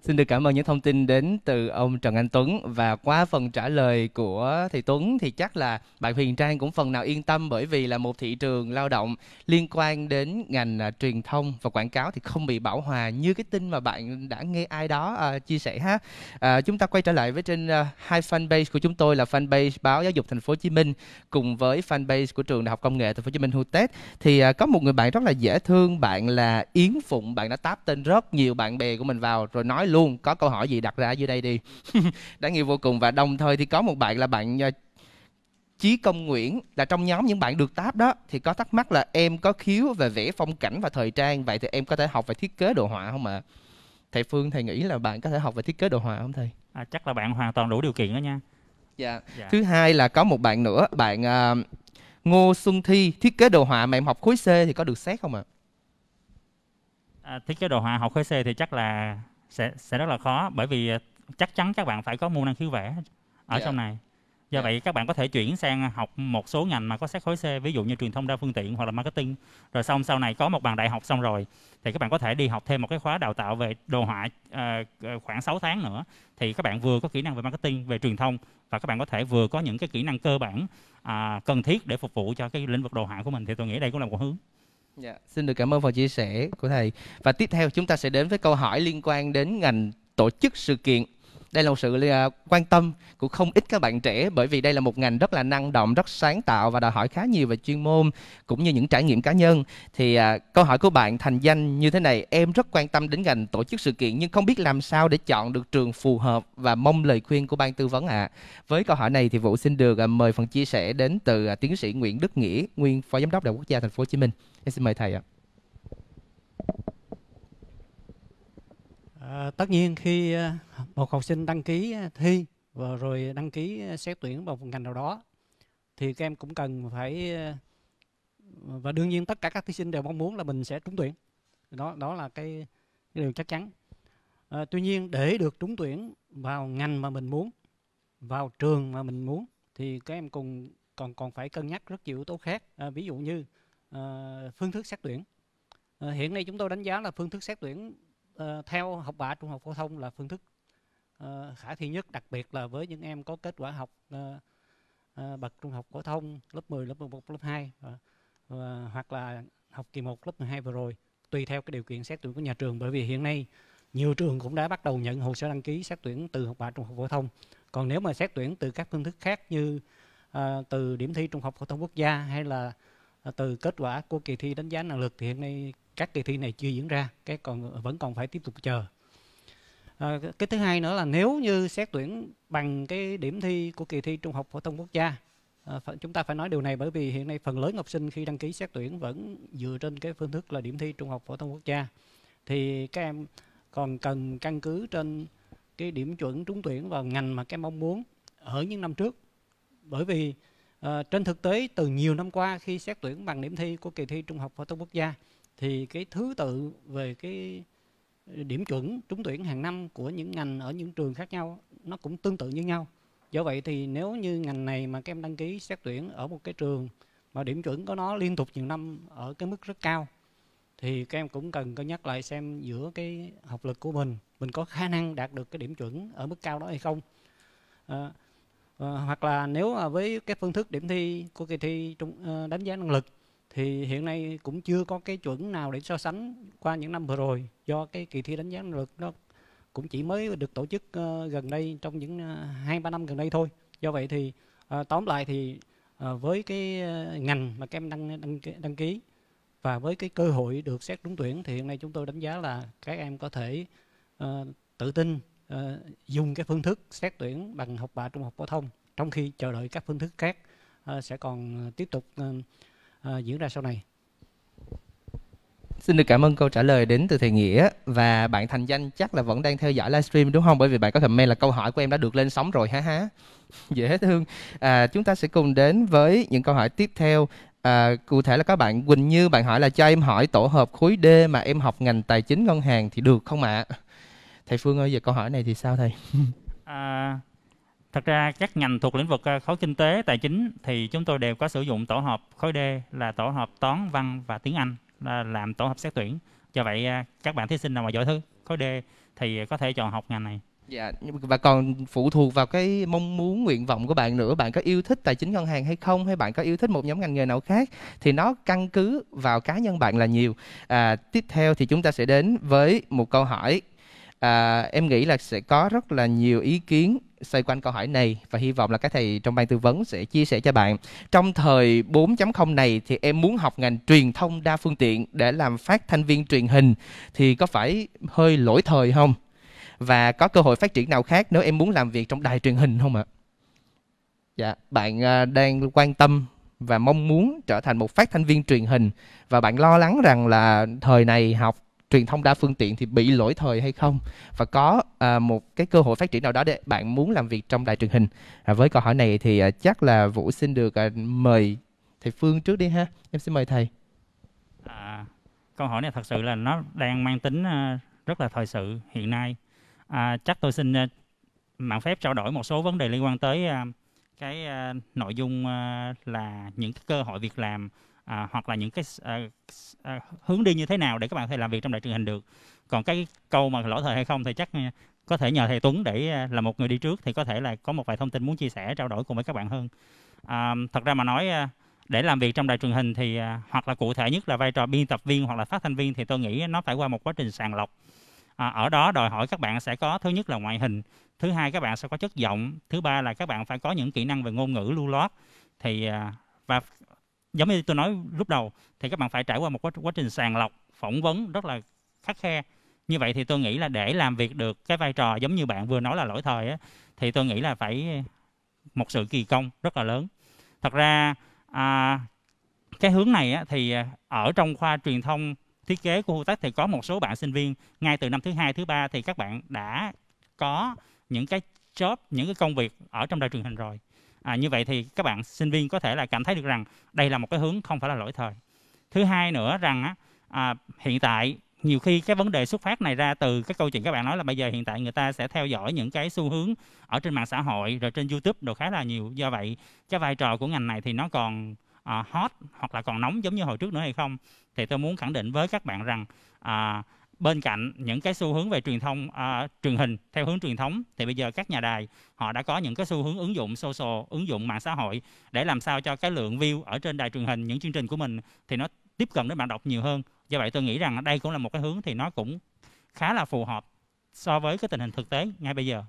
Xin được cảm ơn những thông tin đến từ ông Trần Anh Tuấn và qua phần trả lời của thầy Tuấn thì chắc là bạn Huyền Trang cũng phần nào yên tâm bởi vì là một thị trường lao động liên quan đến ngành à, truyền thông và quảng cáo thì không bị bảo hòa như cái tin mà bạn đã nghe ai đó à, chia sẻ ha. À, chúng ta quay trở lại với trên à, hai fanpage của chúng tôi là fanpage báo giáo dục thành phố Hồ Chí Minh cùng với fanpage của trường Đại học Công nghệ thành phố Hồ Chí Minh HUTEC thì à, có một người bạn rất là dễ thương bạn là Yến Phụng bạn đã táp tên rất nhiều bạn bè của mình vào rồi nói luôn có câu hỏi gì đặt ra dưới đây đi đáng yêu vô cùng và đồng thời thì có một bạn là bạn à, Chí Công Nguyễn là trong nhóm những bạn được táp đó thì có thắc mắc là em có khiếu về vẽ phong cảnh và thời trang vậy thì em có thể học về thiết kế đồ họa không ạ? À? Thầy Phương thầy nghĩ là bạn có thể học về thiết kế đồ họa không thầy? À, chắc là bạn hoàn toàn đủ điều kiện đó nha. Dạ. dạ. Thứ hai là có một bạn nữa, bạn uh, Ngô Xuân Thi thiết kế đồ họa mà em học khối C thì có được xét không ạ? À? À, thiết kế đồ họa học khối C thì chắc là sẽ sẽ rất là khó bởi vì ờ, chắc chắn các bạn phải có môn năng khiếu vẽ ở yeah. Dạ. trong này do yeah. Dạ. vậy các bạn có thể chuyển sang học một số ngành mà có xét khối C ví dụ như truyền thông đa phương tiện hoặc là marketing rồi xong sau này có một bằng đại học xong rồi thì các bạn có thể đi học thêm một cái khóa đào tạo về đồ họa uh, khoảng 6 tháng nữa thì các bạn vừa có kỹ năng về marketing về truyền thông và các bạn có thể vừa có những cái kỹ năng cơ bản uh, cần thiết để phục vụ cho cái lĩnh vực đồ họa của mình thì tôi nghĩ đây cũng là một hướng Dạ, xin được cảm ơn phần chia sẻ của thầy. Và tiếp theo chúng ta sẽ đến với câu hỏi liên quan đến ngành tổ chức sự kiện. Đây là một sự à, quan tâm của không ít các bạn trẻ bởi vì đây là một ngành rất là năng động, rất sáng tạo và đòi hỏi khá nhiều về chuyên môn cũng như những trải nghiệm cá nhân. Thì à, câu hỏi của bạn thành danh như thế này, em rất quan tâm đến ngành tổ chức sự kiện nhưng không biết làm sao để chọn được trường phù hợp và mong lời khuyên của ban tư vấn ạ. À. Với câu hỏi này thì Vũ xin được à, mời phần chia sẻ đến từ à, tiến sĩ Nguyễn Đức Nghĩa, nguyên phó giám đốc Đại học Quốc gia Thành phố Hồ Chí Minh. Em xin mời thầy ạ. À, tất nhiên khi à, một học sinh đăng ký à, thi và rồi đăng ký à, xét tuyển vào một ngành nào đó thì các em cũng cần phải và đương nhiên tất cả các thí sinh đều mong muốn là mình sẽ trúng tuyển đó đó là cái, cái điều chắc chắn à, tuy nhiên để được trúng tuyển vào ngành mà mình muốn vào trường mà mình muốn thì các em cùng còn còn phải cân nhắc rất nhiều yếu tố khác à, ví dụ như uh, phương thức xét tuyển uh, hiện nay chúng tôi đánh giá là phương thức xét tuyển uh, theo học bạ trung học phổ thông là phương thức uh, khả thi nhất đặc biệt là với những em có kết quả học uh, uh, bậc trung học phổ thông lớp 10, lớp 11, lớp 2 uh, uh, hoặc là học kỳ 1 lớp 12 vừa rồi tùy theo cái điều kiện xét tuyển của nhà trường bởi vì hiện nay nhiều trường cũng đã bắt đầu nhận hồ sơ đăng ký xét tuyển từ học bạ trung học phổ thông còn nếu mà xét tuyển từ các phương thức khác như uh, từ điểm thi trung học phổ thông quốc gia hay là À, từ kết quả của kỳ thi đánh giá năng lực thì hiện nay các kỳ thi này chưa diễn ra cái còn vẫn còn phải tiếp tục chờ à, cái thứ hai nữa là nếu như xét tuyển bằng cái điểm thi của kỳ thi trung học phổ thông quốc gia à, chúng ta phải nói điều này bởi vì hiện nay phần lớn học sinh khi đăng ký xét tuyển vẫn dựa trên cái phương thức là điểm thi trung học phổ thông quốc gia thì các em còn cần căn cứ trên cái điểm chuẩn trúng tuyển vào ngành mà các em mong muốn ở những năm trước bởi vì Ờ, trên thực tế từ nhiều năm qua khi xét tuyển bằng điểm thi của kỳ thi trung học phổ thông quốc gia thì cái thứ tự về cái ờ, điểm chuẩn trúng tuyển hàng năm của những ngành ở những trường khác nhau nó cũng tương tự như nhau. Do vậy thì nếu như ngành này mà các em đăng ký xét tuyển ở một cái trường mà điểm chuẩn của nó liên tục nhiều năm ở cái mức rất cao thì các em cũng cần cân nhắc lại xem giữa cái học lực của mình mình có khả năng đạt được cái điểm chuẩn ở mức cao đó hay không. À, Ờ, hoặc là nếu với cái phương thức điểm thi của kỳ thi trung, ờ, đánh giá năng lực thì hiện nay cũng chưa có cái chuẩn nào để so sánh qua những năm vừa rồi do cái kỳ thi đánh giá năng lực nó cũng chỉ mới được tổ chức ờ, gần đây trong những hai ba năm gần đây thôi do vậy thì tóm lại thì với cái ngành mà các em đăng đăng đăng ký và với cái cơ hội được xét trúng tuyển thì hiện nay chúng tôi đánh giá là các em có thể uh, tự tin uh, dùng cái phương thức xét tuyển bằng học bạ trung học phổ thông trong khi chờ đợi các phương thức khác uh, sẽ còn tiếp tục uh, uh, diễn ra sau này Xin được cảm ơn câu trả lời đến từ thầy Nghĩa và bạn Thành Danh chắc là vẫn đang theo dõi livestream đúng không? Bởi vì bạn có comment là câu hỏi của em đã được lên sóng rồi ha ha. Dễ thương. À, chúng ta sẽ cùng đến với những câu hỏi tiếp theo. À, cụ thể là các bạn Quỳnh Như bạn hỏi là cho em hỏi tổ hợp khối D mà em học ngành tài chính ngân hàng thì được không ạ? À? thầy phương ơi giờ câu hỏi này thì sao thầy à, thật ra các ngành thuộc lĩnh vực à, khối kinh tế tài chính thì chúng tôi đều có sử dụng tổ hợp khối D là tổ hợp toán văn và tiếng Anh là làm tổ hợp xét tuyển do vậy à, các bạn thí sinh nào mà giỏi thứ khối D thì có thể chọn học ngành này Dạ, và còn phụ thuộc vào cái mong muốn nguyện vọng của bạn nữa, bạn có yêu thích tài chính ngân hàng hay không hay bạn có yêu thích một nhóm ngành nghề nào khác thì nó căn cứ vào cá nhân bạn là nhiều. À, tiếp theo thì chúng ta sẽ đến với một câu hỏi à, em nghĩ là sẽ có rất là nhiều ý kiến xoay quanh câu hỏi này và hy vọng là các thầy trong ban tư vấn sẽ chia sẻ cho bạn. Trong thời 4.0 này thì em muốn học ngành truyền thông đa phương tiện để làm phát thanh viên truyền hình thì có phải hơi lỗi thời không? Và có cơ hội phát triển nào khác nếu em muốn làm việc trong đài truyền hình không ạ? Dạ, bạn à, đang quan tâm và mong muốn trở thành một phát thanh viên truyền hình và bạn lo lắng rằng là thời này học truyền thông đa phương tiện thì bị lỗi thời hay không và có à, một cái cơ hội phát triển nào đó để bạn muốn làm việc trong đài truyền hình à, với câu hỏi này thì à, chắc là vũ xin được à, mời thầy phương trước đi ha em xin mời thầy à, câu hỏi này thật sự là nó đang mang tính à, rất là thời sự hiện nay à, chắc tôi xin à, mạng phép trao đổi một số vấn đề liên quan tới à, cái à, nội dung à, là những cái cơ hội việc làm à, hoặc là những cái à, à, hướng đi như thế nào để các bạn có thể làm việc trong đại truyền hình được còn cái câu mà lỗi thời hay không thì chắc à, có thể nhờ thầy Tuấn để à, là một người đi trước thì có thể là có một vài thông tin muốn chia sẻ trao đổi cùng với các bạn hơn à, thật ra mà nói à, để làm việc trong đài truyền hình thì hoặc là cụ thể nhất là vai trò biên tập viên hoặc là phát thanh viên thì tôi nghĩ nó phải qua một quá trình sàng lọc à, ở đó đòi hỏi các bạn sẽ có thứ nhất là ngoại hình thứ hai các bạn sẽ có chất giọng thứ ba là các bạn phải có những kỹ năng về ngôn ngữ lưu loát thì và giống như tôi nói lúc đầu thì các bạn phải trải qua một quá, quá trình sàng lọc phỏng vấn rất là khắc khe như vậy thì tôi nghĩ là để làm việc được cái vai trò giống như bạn vừa nói là lỗi thời á, thì tôi nghĩ là phải một sự kỳ công rất là lớn thật ra à, cái hướng này á, thì ở trong khoa truyền thông thiết kế của Hutech thì có một số bạn sinh viên ngay từ năm thứ hai thứ ba thì các bạn đã có những cái job những cái công việc ở trong đài truyền hình rồi à, như vậy thì các bạn sinh viên có thể là cảm thấy được rằng đây là một cái hướng không phải là lỗi thời thứ hai nữa rằng à, hiện tại nhiều khi cái vấn đề xuất phát này ra từ cái câu chuyện các bạn nói là bây giờ hiện tại người ta sẽ theo dõi những cái xu hướng ở trên mạng xã hội rồi trên youtube đồ khá là nhiều do vậy cái vai trò của ngành này thì nó còn à, hot hoặc là còn nóng giống như hồi trước nữa hay không thì tôi muốn khẳng định với các bạn rằng à, bên cạnh những cái xu hướng về truyền thông à, truyền hình theo hướng truyền thống thì bây giờ các nhà đài họ đã có những cái xu hướng ứng dụng social ứng dụng mạng xã hội để làm sao cho cái lượng view ở trên đài truyền hình những chương trình của mình thì nó tiếp cận đến bạn đọc nhiều hơn do vậy tôi nghĩ rằng đây cũng là một cái hướng thì nó cũng khá là phù hợp so với cái tình hình thực tế ngay bây giờ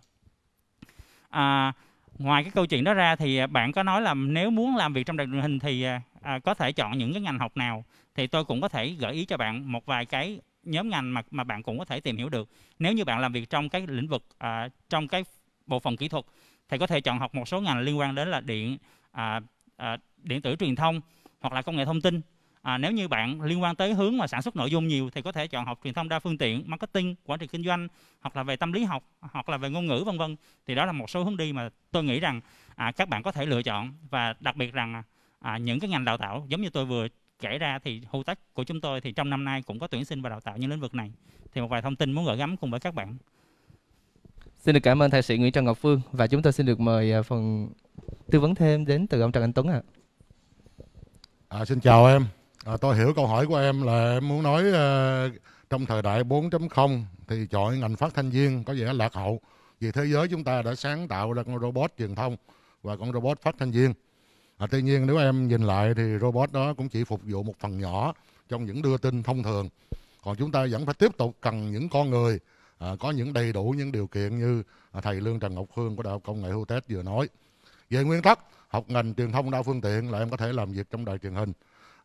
à, ngoài cái câu chuyện đó ra thì bạn có nói là nếu muốn làm việc trong đài truyền hình thì à, có thể chọn những cái ngành học nào thì tôi cũng có thể gợi ý cho bạn một vài cái nhóm ngành mà mà bạn cũng có thể tìm hiểu được nếu như bạn làm việc trong cái lĩnh vực à, trong cái bộ phận kỹ thuật thì có thể chọn học một số ngành liên quan đến là điện à, à, điện tử truyền thông hoặc là công nghệ thông tin à, nếu như bạn liên quan tới hướng mà sản xuất nội dung nhiều thì có thể chọn học truyền thông đa phương tiện marketing quản trị kinh doanh hoặc là về tâm lý học hoặc là về ngôn ngữ vân vân thì đó là một số hướng đi mà tôi nghĩ rằng à, các bạn có thể lựa chọn và đặc biệt rằng à, những cái ngành đào tạo giống như tôi vừa kể ra thì hưu tách của chúng tôi thì trong năm nay cũng có tuyển sinh và đào tạo những lĩnh vực này thì một vài thông tin muốn gửi gắm cùng với các bạn xin được cảm ơn thạc sĩ Nguyễn Trần Ngọc Phương và chúng tôi xin được mời à, phần tư vấn thêm đến từ ông Trần Anh Tuấn ạ à. à, xin chào em à, tôi hiểu câu hỏi của em là em muốn nói uh, trong thời đại 4.0 thì chọn ngành phát thanh viên có vẻ lạc hậu vì thế giới chúng ta đã sáng tạo ra con robot truyền thông và con robot phát thanh viên À, tuy nhiên nếu em nhìn lại thì robot đó cũng chỉ phục vụ một phần nhỏ trong những đưa tin thông thường. Còn chúng ta vẫn phải tiếp tục cần những con người à, có những đầy đủ những điều kiện như à, thầy Lương Trần Ngọc Hương của Đại học Công nghệ HUTES vừa nói. Về nguyên tắc, học ngành truyền thông đa phương tiện là em có thể làm việc trong đài truyền hình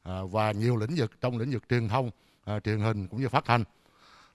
à, và nhiều lĩnh vực trong lĩnh vực truyền thông, à, truyền hình cũng như phát thanh.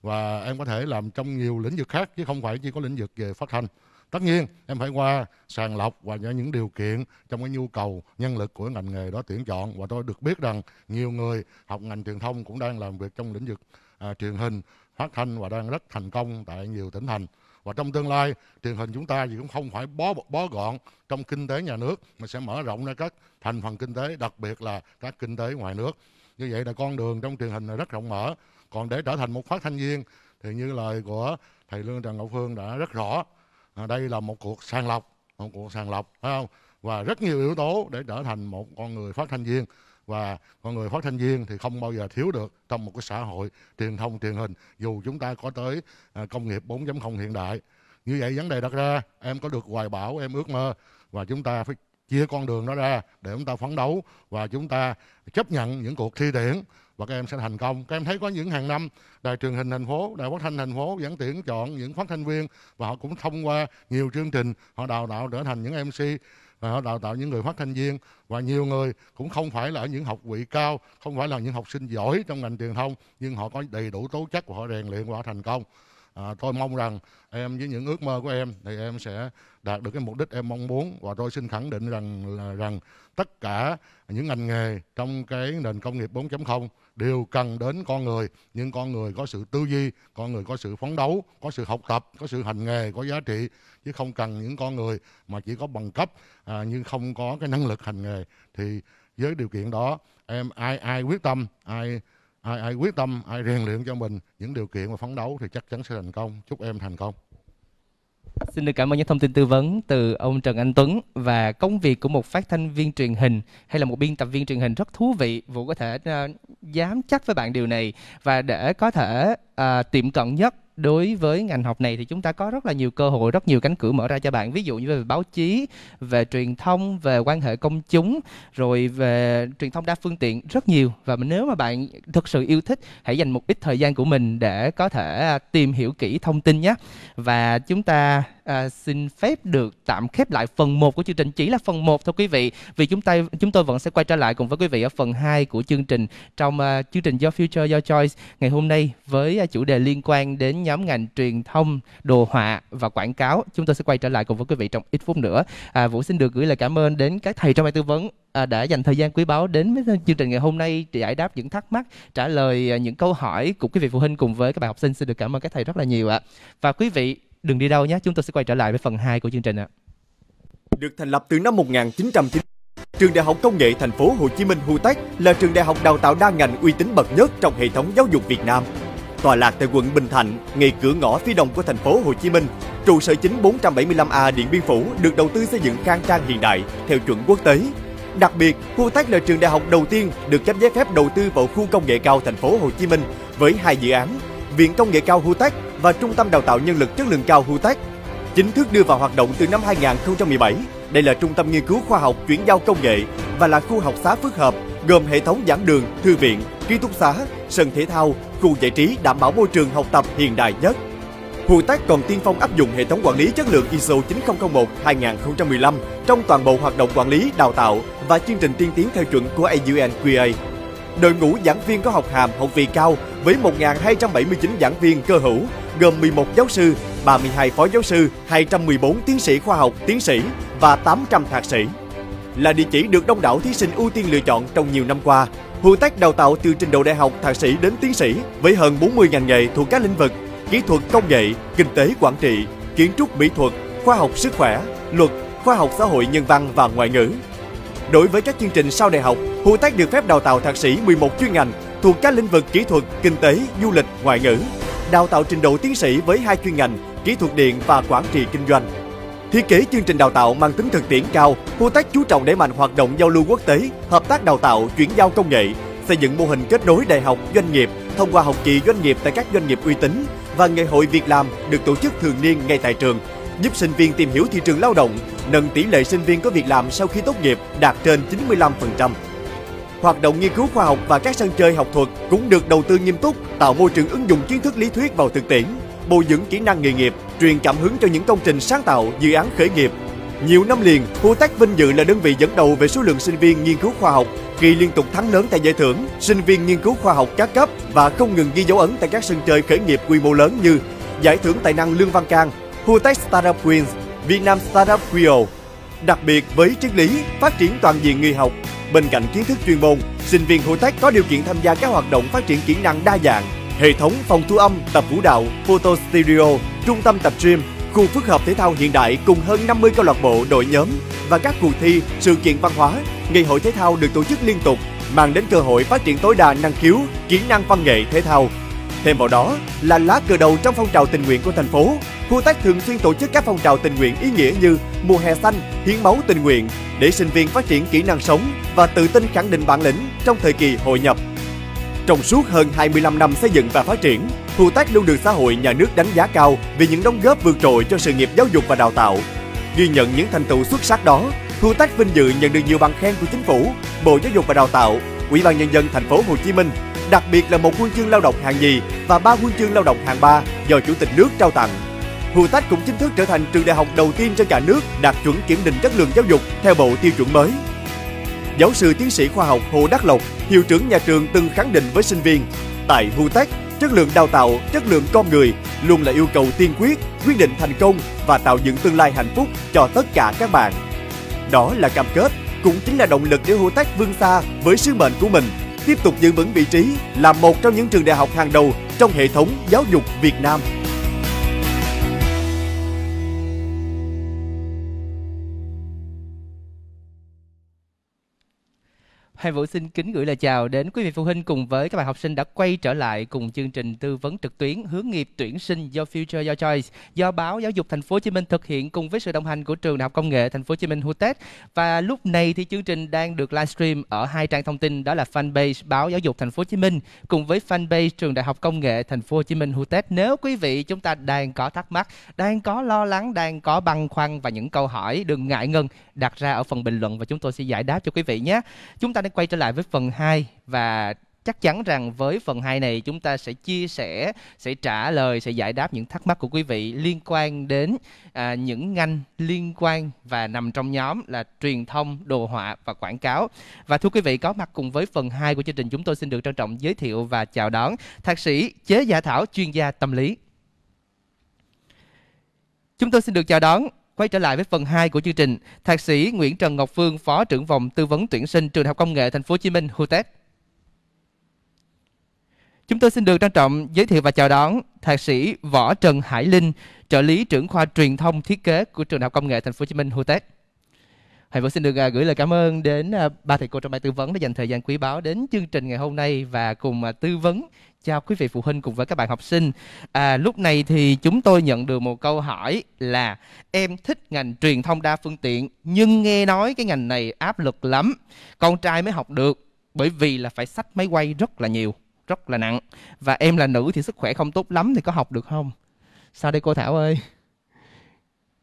Và em có thể làm trong nhiều lĩnh vực khác chứ không phải chỉ có lĩnh vực về phát thanh tất nhiên em phải qua sàng lọc và những điều kiện trong cái nhu cầu nhân lực của ngành nghề đó tuyển chọn và tôi được biết rằng nhiều người học ngành truyền thông cũng đang làm việc trong lĩnh vực à, truyền hình phát thanh và đang rất thành công tại nhiều tỉnh thành và trong tương lai truyền hình chúng ta thì cũng không phải bó bó gọn trong kinh tế nhà nước mà sẽ mở rộng ra các thành phần kinh tế đặc biệt là các kinh tế ngoài nước như vậy là con đường trong truyền hình là rất rộng mở còn để trở thành một phát thanh viên thì như lời của thầy lương trần ngọc phương đã rất rõ à, đây là một cuộc sàng lọc một cuộc sàng lọc phải không và rất nhiều yếu tố để trở thành một con người phát thanh viên và con người phát thanh viên thì không bao giờ thiếu được trong một cái xã hội truyền thông truyền hình dù chúng ta có tới à, công nghiệp 4.0 hiện đại như vậy vấn đề đặt ra em có được hoài bão em ước mơ và chúng ta phải chia con đường đó ra để chúng ta phấn đấu và chúng ta chấp nhận những cuộc thi tuyển và các em sẽ thành công các em thấy có những hàng năm đài truyền hình thành phố đài phát thanh thành phố vẫn tuyển chọn những phát thanh viên và họ cũng thông qua nhiều chương trình họ đào tạo trở thành những mc và họ đào tạo những người phát thanh viên và nhiều người cũng không phải là ở những học vị cao không phải là những học sinh giỏi trong ngành truyền thông nhưng họ có đầy đủ tố chất của họ rèn luyện và họ thành công à, tôi mong rằng em với những ước mơ của em thì em sẽ đạt được cái mục đích em mong muốn và tôi xin khẳng định rằng là rằng tất cả những ngành nghề trong cái nền công nghiệp 4.0 đều cần đến con người nhưng con người có sự tư duy con người có sự phấn đấu có sự học tập có sự hành nghề có giá trị chứ không cần những con người mà chỉ có bằng cấp à, nhưng không có cái năng lực hành nghề thì với điều kiện đó em ai ai quyết tâm ai ai ai quyết tâm ai rèn luyện cho mình những điều kiện và phấn đấu thì chắc chắn sẽ thành công chúc em thành công Xin được cảm ơn những thông tin tư vấn từ ông Trần Anh Tuấn và công việc của một phát thanh viên truyền hình hay là một biên tập viên truyền hình rất thú vị. Vũ có thể uh, dám chắc với bạn điều này và để có thể uh, tiệm cận nhất đối với ngành học này thì chúng ta có rất là nhiều cơ hội rất nhiều cánh cửa mở ra cho bạn ví dụ như về báo chí về truyền thông về quan hệ công chúng rồi về truyền thông đa phương tiện rất nhiều và nếu mà bạn thực sự yêu thích hãy dành một ít thời gian của mình để có thể à, tìm hiểu kỹ thông tin nhé và chúng ta à, xin phép được tạm khép lại phần 1 của chương trình chỉ là phần 1 thôi quý vị vì chúng ta chúng tôi vẫn sẽ quay trở lại cùng với quý vị ở phần 2 của chương trình trong uh, chương trình do Future Your Choice ngày hôm nay với uh, chủ đề liên quan đến nhóm ngành truyền thông đồ họa và quảng cáo chúng tôi sẽ quay trở lại cùng với quý vị trong ít phút nữa à, Vũ xin được gửi lời cảm ơn đến các thầy trong ban tư vấn à, đã dành thời gian quý báu đến với chương trình ngày hôm nay giải đáp những thắc mắc, trả lời à, những câu hỏi của quý vị phụ huynh cùng với các bạn học sinh. Xin được cảm ơn các thầy rất là nhiều ạ. Và quý vị Đừng đi đâu nhé, chúng tôi sẽ quay trở lại với phần 2 của chương trình ạ. Được thành lập từ năm 1990, Trường Đại học Công nghệ Thành phố Hồ Chí Minh HUTECH e là trường đại học đào tạo đa ngành uy tín bậc nhất trong hệ thống giáo dục Việt Nam. Tọa lạc tại quận Bình Thạnh, ngay cửa ngõ phía đông của thành phố Hồ Chí Minh, trụ sở chính 475A Điện Biên Phủ được đầu tư xây dựng khang trang hiện đại theo chuẩn quốc tế. Đặc biệt, HUTECH e là trường đại học đầu tiên được cấp giấy phép đầu tư vào khu công nghệ cao thành phố Hồ Chí Minh với hai dự án Viện Công nghệ cao HUTECH và Trung tâm Đào tạo Nhân lực Chất lượng cao HUTECH. Chính thức đưa vào hoạt động từ năm 2017, đây là trung tâm nghiên cứu khoa học chuyển giao công nghệ và là khu học xá phức hợp gồm hệ thống giảng đường, thư viện, ký túc xá, sân thể thao, khu giải trí đảm bảo môi trường học tập hiện đại nhất. HUTECH còn tiên phong áp dụng hệ thống quản lý chất lượng ISO 9001-2015 trong toàn bộ hoạt động quản lý, đào tạo và chương trình tiên tiến theo chuẩn của AUNQA Đội ngũ giảng viên có học hàm học vị cao với 1.279 giảng viên cơ hữu, gồm 11 giáo sư, 32 phó giáo sư, 214 tiến sĩ khoa học, tiến sĩ và 800 thạc sĩ. Là địa chỉ được đông đảo thí sinh ưu tiên lựa chọn trong nhiều năm qua, Hữu tác đào tạo từ trình độ đại học, thạc sĩ đến tiến sĩ với hơn 40 ngành nghề thuộc các lĩnh vực kỹ thuật công nghệ, kinh tế quản trị, kiến trúc mỹ thuật, khoa học sức khỏe, luật, khoa học xã hội nhân văn và ngoại ngữ, Đối với các chương trình sau đại học, Hữu Tác được phép đào tạo thạc sĩ 11 chuyên ngành thuộc các lĩnh vực kỹ thuật, kinh tế, du lịch, ngoại ngữ. Đào tạo trình độ tiến sĩ với hai chuyên ngành kỹ thuật điện và quản trị kinh doanh. Thiết kế chương trình đào tạo mang tính thực tiễn cao, Hữu Tác chú trọng đẩy mạnh hoạt động giao lưu quốc tế, hợp tác đào tạo, chuyển giao công nghệ, xây dựng mô hình kết nối đại học doanh nghiệp thông qua học kỳ doanh nghiệp tại các doanh nghiệp uy tín và ngày hội việc làm được tổ chức thường niên ngay tại trường giúp sinh viên tìm hiểu thị trường lao động, nâng tỷ lệ sinh viên có việc làm sau khi tốt nghiệp đạt trên 95%. Hoạt động nghiên cứu khoa học và các sân chơi học thuật cũng được đầu tư nghiêm túc, tạo môi trường ứng dụng kiến thức lý thuyết vào thực tiễn, bồi dưỡng kỹ năng nghề nghiệp, truyền cảm hứng cho những công trình sáng tạo, dự án khởi nghiệp. Nhiều năm liền, Hutech vinh dự là đơn vị dẫn đầu về số lượng sinh viên nghiên cứu khoa học khi liên tục thắng lớn tại giải thưởng, sinh viên nghiên cứu khoa học các cấp và không ngừng ghi dấu ấn tại các sân chơi khởi nghiệp quy mô lớn như giải thưởng tài năng Lương Văn Cang Hutech Startup Queens, Việt Nam Startup Creo, Đặc biệt với triết lý phát triển toàn diện người học, bên cạnh kiến thức chuyên môn, sinh viên Hutech có điều kiện tham gia các hoạt động phát triển kỹ năng đa dạng, hệ thống phòng thu âm, tập vũ đạo, photo studio, trung tâm tập gym, khu phức hợp thể thao hiện đại cùng hơn 50 câu lạc bộ, đội nhóm và các cuộc thi, sự kiện văn hóa, ngày hội thể thao được tổ chức liên tục, mang đến cơ hội phát triển tối đa năng khiếu, kỹ năng văn nghệ thể thao. Thêm vào đó là lá cờ đầu trong phong trào tình nguyện của thành phố Khu Tách thường xuyên tổ chức các phong trào tình nguyện ý nghĩa như mùa hè xanh, hiến máu tình nguyện để sinh viên phát triển kỹ năng sống và tự tin khẳng định bản lĩnh trong thời kỳ hội nhập. Trong suốt hơn 25 năm xây dựng và phát triển, Khu Tách luôn được xã hội nhà nước đánh giá cao vì những đóng góp vượt trội cho sự nghiệp giáo dục và đào tạo. Ghi nhận những thành tựu xuất sắc đó, Khu Tách vinh dự nhận được nhiều bằng khen của chính phủ, Bộ Giáo dục và Đào tạo, Ủy ban nhân dân thành phố Hồ Chí Minh, đặc biệt là một huân chương lao động hạng nhì và ba huân chương lao động hạng ba do Chủ tịch nước trao tặng. Tech cũng chính thức trở thành trường đại học đầu tiên trên cả nước đạt chuẩn kiểm định chất lượng giáo dục theo bộ tiêu chuẩn mới. Giáo sư tiến sĩ khoa học Hồ Đắc Lộc, hiệu trưởng nhà trường từng khẳng định với sinh viên, tại Tech chất lượng đào tạo, chất lượng con người luôn là yêu cầu tiên quyết, quyết định thành công và tạo dựng tương lai hạnh phúc cho tất cả các bạn. Đó là cam kết, cũng chính là động lực để Tech vươn xa với sứ mệnh của mình, tiếp tục giữ vững vị trí là một trong những trường đại học hàng đầu trong hệ thống giáo dục Việt Nam. Hai Vũ xin kính gửi lời chào đến quý vị phụ huynh cùng với các bạn học sinh đã quay trở lại cùng chương trình tư vấn trực tuyến hướng nghiệp tuyển sinh do Future Your Choice do báo Giáo dục Thành phố Hồ Chí Minh thực hiện cùng với sự đồng hành của trường Đại học Công nghệ Thành phố Hồ Chí Minh HUTEC và lúc này thì chương trình đang được livestream ở hai trang thông tin đó là fanpage báo Giáo dục Thành phố Hồ Chí Minh cùng với fanpage trường Đại học Công nghệ Thành phố Hồ Chí Minh HUTEC. Nếu quý vị chúng ta đang có thắc mắc, đang có lo lắng, đang có băn khoăn và những câu hỏi đừng ngại ngần đặt ra ở phần bình luận và chúng tôi sẽ giải đáp cho quý vị nhé. Chúng ta đang quay trở lại với phần 2 và chắc chắn rằng với phần 2 này chúng ta sẽ chia sẻ, sẽ trả lời, sẽ giải đáp những thắc mắc của quý vị liên quan đến à, những ngành liên quan và nằm trong nhóm là truyền thông, đồ họa và quảng cáo. Và thưa quý vị có mặt cùng với phần 2 của chương trình chúng tôi xin được trân trọng giới thiệu và chào đón thạc sĩ Chế Gia Thảo chuyên gia tâm lý. Chúng tôi xin được chào đón Quay trở lại với phần 2 của chương trình, Thạc sĩ Nguyễn Trần Ngọc Phương, Phó trưởng phòng tư vấn tuyển sinh Trường Đại học Công nghệ Thành phố Hồ Chí Minh HUTEP. Chúng tôi xin được trân trọng giới thiệu và chào đón Thạc sĩ Võ Trần Hải Linh, trợ lý trưởng khoa truyền thông thiết kế của Trường Đại học Công nghệ Thành phố Hồ Chí Minh HUTEP. Hãy Vũ xin được à, gửi lời cảm ơn đến à, ba thầy cô trong bài tư vấn đã dành thời gian quý báu đến chương trình ngày hôm nay và cùng à, tư vấn cho quý vị phụ huynh cùng với các bạn học sinh. À, lúc này thì chúng tôi nhận được một câu hỏi là em thích ngành truyền thông đa phương tiện nhưng nghe nói cái ngành này áp lực lắm. Con trai mới học được bởi vì là phải sách máy quay rất là nhiều, rất là nặng. Và em là nữ thì sức khỏe không tốt lắm thì có học được không? Sao đây cô Thảo ơi?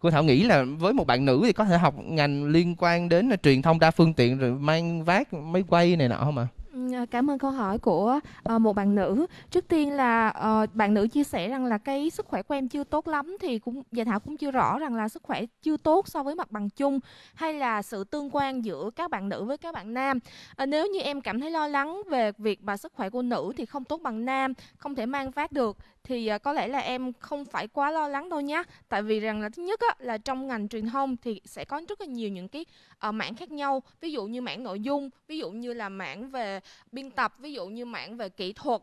cô thảo nghĩ là với một bạn nữ thì có thể học ngành liên quan đến truyền thông đa phương tiện rồi mang vác máy quay này nọ không ạ ừ, à? cảm ơn câu hỏi của uh, một bạn nữ trước tiên là uh, bạn nữ chia sẻ rằng là cái sức khỏe của em chưa tốt lắm thì cũng dạ thảo cũng chưa rõ rằng là sức khỏe chưa tốt so với mặt bằng chung hay là sự tương quan giữa các bạn nữ với các bạn nam uh, nếu như em cảm thấy lo lắng về việc mà sức khỏe của nữ thì không tốt bằng nam không thể mang vác được thì à, có lẽ là em không phải quá lo lắng đâu nhé tại vì rằng là thứ nhất á, là trong ngành truyền thông thì sẽ có rất là nhiều những cái uh, mảng khác nhau ví dụ như mảng nội dung ví dụ như là mảng về biên tập ví dụ như mảng về kỹ thuật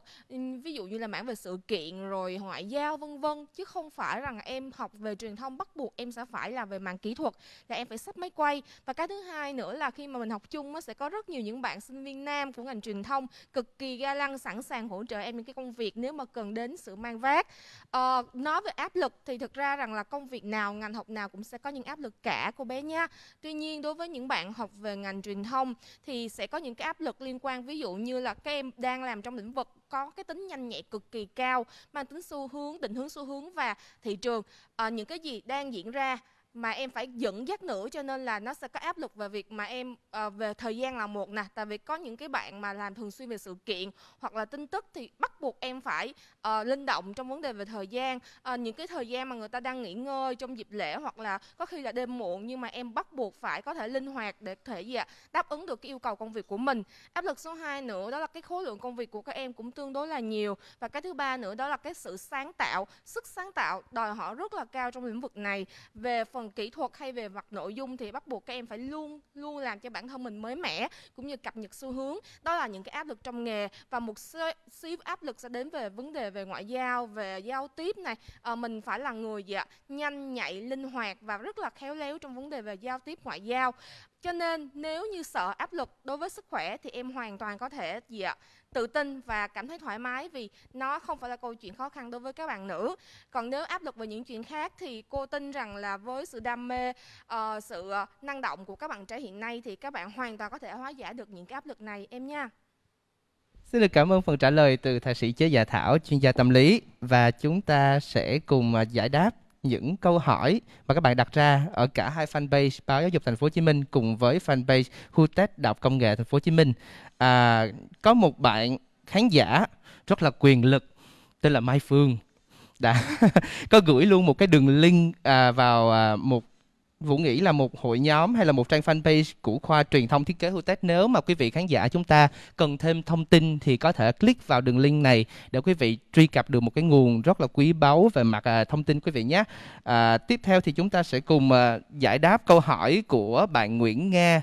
ví dụ như là mảng về sự kiện rồi ngoại giao vân vân chứ không phải rằng em học về truyền thông bắt buộc em sẽ phải là về mảng kỹ thuật là em phải sắp máy quay và cái thứ hai nữa là khi mà mình học chung á, sẽ có rất nhiều những bạn sinh viên nam của ngành truyền thông cực kỳ ga lăng sẵn sàng hỗ trợ em những cái công việc nếu mà cần đến sự mang vác à, nói về áp lực thì thực ra rằng là công việc nào ngành học nào cũng sẽ có những áp lực cả cô bé nha tuy nhiên đối với những bạn học về ngành truyền thông thì sẽ có những cái áp lực liên quan ví dụ như là các em đang làm trong lĩnh vực có cái tính nhanh nhạy cực kỳ cao mang tính xu hướng định hướng xu hướng và thị trường à, những cái gì đang diễn ra mà em phải dẫn dắt nữa cho nên là nó sẽ có áp lực về việc mà em uh, về thời gian là một nè tại vì có những cái bạn mà làm thường xuyên về sự kiện hoặc là tin tức thì bắt buộc em phải uh, linh động trong vấn đề về thời gian uh, những cái thời gian mà người ta đang nghỉ ngơi trong dịp lễ hoặc là có khi là đêm muộn nhưng mà em bắt buộc phải có thể linh hoạt để thể gì ạ đáp ứng được cái yêu cầu công việc của mình áp lực số 2 nữa đó là cái khối lượng công việc của các em cũng tương đối là nhiều và cái thứ ba nữa đó là cái sự sáng tạo sức sáng tạo đòi hỏi rất là cao trong lĩnh vực này về phần kỹ thuật hay về mặt nội dung thì bắt buộc các em phải luôn luôn làm cho bản thân mình mới mẻ cũng như cập nhật xu hướng đó là những cái áp lực trong nghề và một xíu áp lực sẽ đến về vấn đề về ngoại giao về giao tiếp này à, mình phải là người dạ, nhanh nhạy linh hoạt và rất là khéo léo trong vấn đề về giao tiếp ngoại giao cho nên nếu như sợ áp lực đối với sức khỏe thì em hoàn toàn có thể gì ạ? Tự tin và cảm thấy thoải mái vì nó không phải là câu chuyện khó khăn đối với các bạn nữ. Còn nếu áp lực về những chuyện khác thì cô tin rằng là với sự đam mê, uh, sự ờ, năng động của các bạn trẻ hiện nay thì các bạn hoàn toàn có thể hóa giải được những cái áp lực này em nha. Xin được cảm ơn phần trả lời từ thạc sĩ Chế giả dạ Thảo, chuyên gia tâm lý và chúng ta sẽ cùng ờ, giải đáp những câu hỏi mà các bạn đặt ra ở cả hai fanpage báo giáo dục thành phố Hồ Chí Minh cùng với fanpage Hutech Đại học Công nghệ thành phố Hồ Chí Minh. À, có một bạn khán giả rất là quyền lực tên là Mai Phương đã có gửi luôn một cái đường link à, vào à, một Vũ nghĩ là một hội nhóm hay là một trang fanpage của khoa truyền thông thiết kế hữu nếu mà quý vị khán giả chúng ta cần thêm thông tin thì có thể click vào đường link này để quý vị truy cập được một cái nguồn rất là quý báu về mặt à, thông tin quý vị nhé. À, tiếp theo thì chúng ta sẽ cùng à, giải đáp câu hỏi của bạn Nguyễn Nga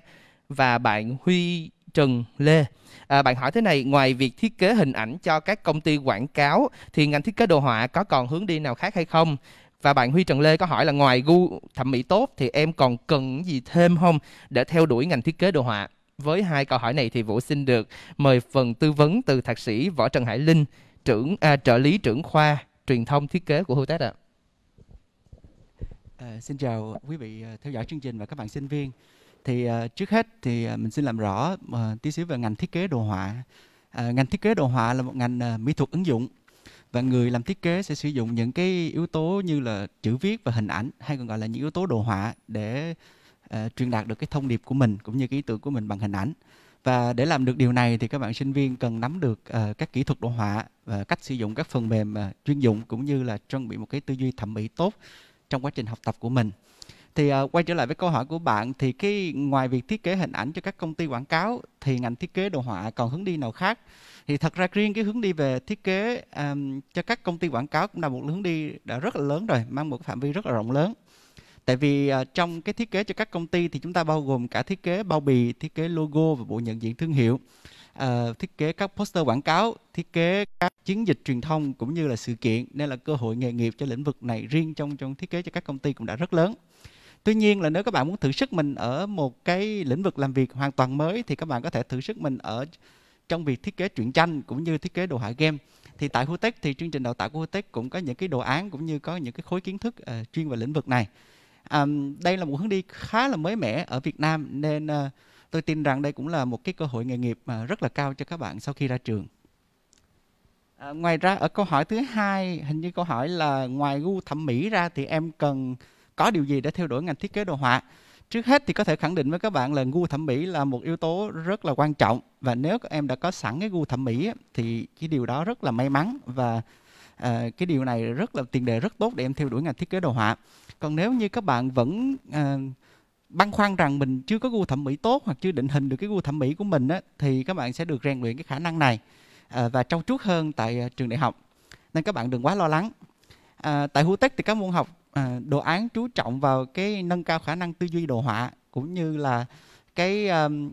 và bạn Huy Trần Lê. À, bạn hỏi thế này, ngoài việc thiết kế hình ảnh cho các công ty quảng cáo thì ngành thiết kế đồ họa có còn hướng đi nào khác hay không? và bạn Huy Trần Lê có hỏi là ngoài gu thẩm mỹ tốt thì em còn cần gì thêm không để theo đuổi ngành thiết kế đồ họa với hai câu hỏi này thì Vũ xin được mời phần tư vấn từ thạc sĩ Võ Trần Hải Linh trưởng à, trợ lý trưởng khoa truyền thông thiết kế của HUTECH ạ. À. xin chào quý vị à, theo dõi chương trình và các bạn sinh viên. Thì à, trước hết thì à, mình xin làm rõ à, tí xíu về ngành thiết kế đồ họa. À, ngành thiết kế đồ họa là một ngành à, mỹ thuật ứng dụng và người làm thiết kế sẽ sử dụng những cái yếu tố như là chữ viết và hình ảnh hay còn gọi là những yếu tố đồ họa để uh, truyền đạt được cái thông điệp của mình cũng như cái ý tưởng của mình bằng hình ảnh và để làm được điều này thì các bạn sinh viên cần nắm được uh, các kỹ thuật đồ họa và cách sử dụng các phần mềm uh, chuyên dụng cũng như là chuẩn bị một cái tư duy thẩm mỹ tốt trong quá trình học tập của mình thì uh, quay trở lại với câu hỏi của bạn thì cái ngoài việc thiết kế hình ảnh cho các công ty quảng cáo thì ngành thiết kế đồ họa còn hướng đi nào khác thì thật ra riêng cái hướng đi về thiết kế um, cho các công ty quảng cáo cũng là một hướng đi đã rất là lớn rồi mang một phạm vi rất là rộng lớn tại vì uh, trong cái thiết kế cho các công ty thì chúng ta bao gồm cả thiết kế bao bì thiết kế logo và bộ nhận diện thương hiệu uh, thiết kế các poster quảng cáo thiết kế các chiến dịch truyền thông cũng như là sự kiện nên là cơ hội nghề nghiệp cho lĩnh vực này riêng trong trong thiết kế cho các công ty cũng đã rất lớn tuy nhiên là nếu các bạn muốn thử sức mình ở một cái lĩnh vực làm việc hoàn toàn mới thì các bạn có thể thử sức mình ở trong việc thiết kế truyện tranh cũng như thiết kế đồ họa game thì tại Hutech thì chương trình đào tạo của Hutech cũng có những cái đồ án cũng như có những cái khối kiến thức uh, chuyên về lĩnh vực này um, đây là một hướng đi khá là mới mẻ ở Việt Nam nên uh, tôi tin rằng đây cũng là một cái cơ hội nghề nghiệp mà ờ, rất là cao cho các bạn sau khi ra trường à, ngoài ra ở câu hỏi thứ hai hình như câu hỏi là ngoài gu thẩm mỹ ra thì em cần có điều gì để theo đuổi ngành thiết kế đồ họa trước hết thì có thể khẳng định với các bạn là gu thẩm mỹ là một yếu tố rất là quan trọng và nếu các em đã có sẵn cái gu thẩm mỹ thì cái điều đó rất là may mắn và à, cái điều này rất là tiền đề rất tốt để em theo đuổi ngành thiết kế đồ họa còn nếu như các bạn vẫn à, băn khoăn rằng mình chưa có gu thẩm mỹ tốt hoặc chưa định hình được cái gu thẩm mỹ của mình á, thì các bạn sẽ được rèn luyện cái khả năng này à, và trau chuốt hơn tại à, trường đại học nên các bạn đừng quá lo lắng à, tại Hutech thì các môn học à, đồ án chú trọng vào cái nâng cao khả năng tư duy đồ họa cũng như là cái um,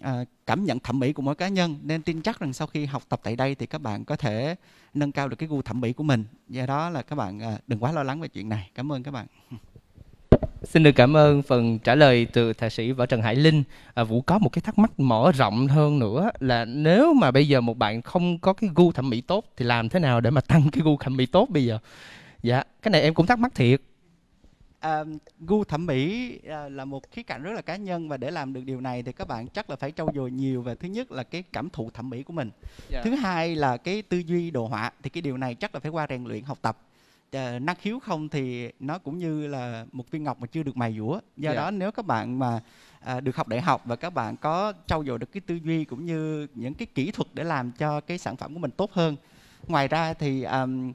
à, cảm nhận thẩm mỹ của mỗi cá nhân nên tin chắc rằng sau khi học tập tại đây thì các bạn có thể nâng cao được cái gu thẩm mỹ của mình do đó là các bạn à, đừng quá lo lắng về chuyện này cảm ơn các bạn Xin được cảm ơn phần trả lời từ thạc sĩ Võ Trần Hải Linh. À, Vũ có một cái thắc mắc mở rộng hơn nữa là nếu mà bây giờ một bạn không có cái gu thẩm mỹ tốt thì làm thế nào để mà tăng cái gu thẩm mỹ tốt bây giờ? dạ cái này em cũng thắc mắc thiệt à, gu thẩm mỹ ờ, là một khía cạnh rất là cá nhân và để làm được điều này thì các bạn chắc là phải trau dồi nhiều về thứ nhất là cái cảm thụ thẩm mỹ của mình yeah. Dạ. thứ hai là cái tư duy đồ họa thì cái điều này chắc là phải qua rèn luyện học tập ờ, năng khiếu không thì nó cũng như là một viên ngọc mà chưa được mài dũa do yeah. Dạ. đó nếu các bạn mà à, được học đại học và các bạn có trau dồi được cái tư duy cũng như những cái kỹ thuật để làm cho cái sản phẩm của mình tốt hơn ngoài ra thì um,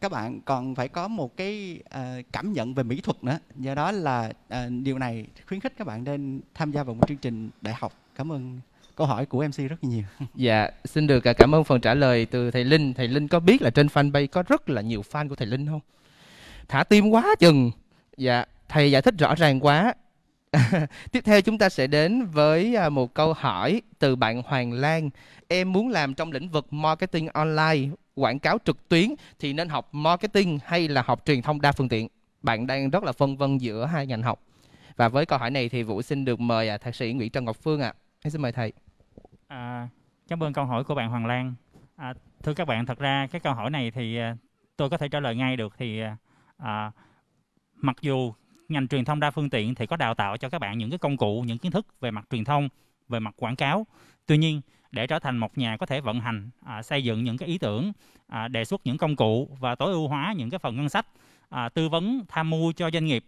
các bạn còn phải có một cái uh, cảm nhận về mỹ thuật nữa do đó là uh, điều này khuyến khích các bạn nên tham gia vào một chương trình đại học cảm ơn câu hỏi của MC rất nhiều. Dạ, xin được à, cảm ơn phần trả lời từ thầy Linh. Thầy Linh có biết là trên fanpage có rất là nhiều fan của thầy Linh không? Thả tim quá chừng. Dạ, thầy giải thích rõ ràng quá. Tiếp theo chúng ta sẽ đến với à, một câu hỏi từ bạn Hoàng Lan. Em muốn làm trong lĩnh vực marketing online quảng cáo trực tuyến thì nên học marketing hay là học truyền thông đa phương tiện? Bạn đang rất là phân vân giữa hai ngành học. Và với câu hỏi này thì Vũ xin được mời à, thạc sĩ Nguyễn Trần Ngọc Phương ạ. À. Xin mời thầy. À, cảm ơn câu hỏi của bạn Hoàng Lan. À, thưa các bạn, thật ra cái câu hỏi này thì à, tôi có thể trả lời ngay được thì à, à, mặc dù ngành truyền thông đa phương tiện thì có đào tạo cho các bạn những cái công cụ, những kiến thức về mặt truyền thông, về mặt quảng cáo. Tuy nhiên để trở thành một nhà có thể vận hành à, xây dựng những cái ý tưởng à, đề xuất những công cụ và tối ưu hóa những cái phần ngân sách à, tư vấn tham mưu cho doanh nghiệp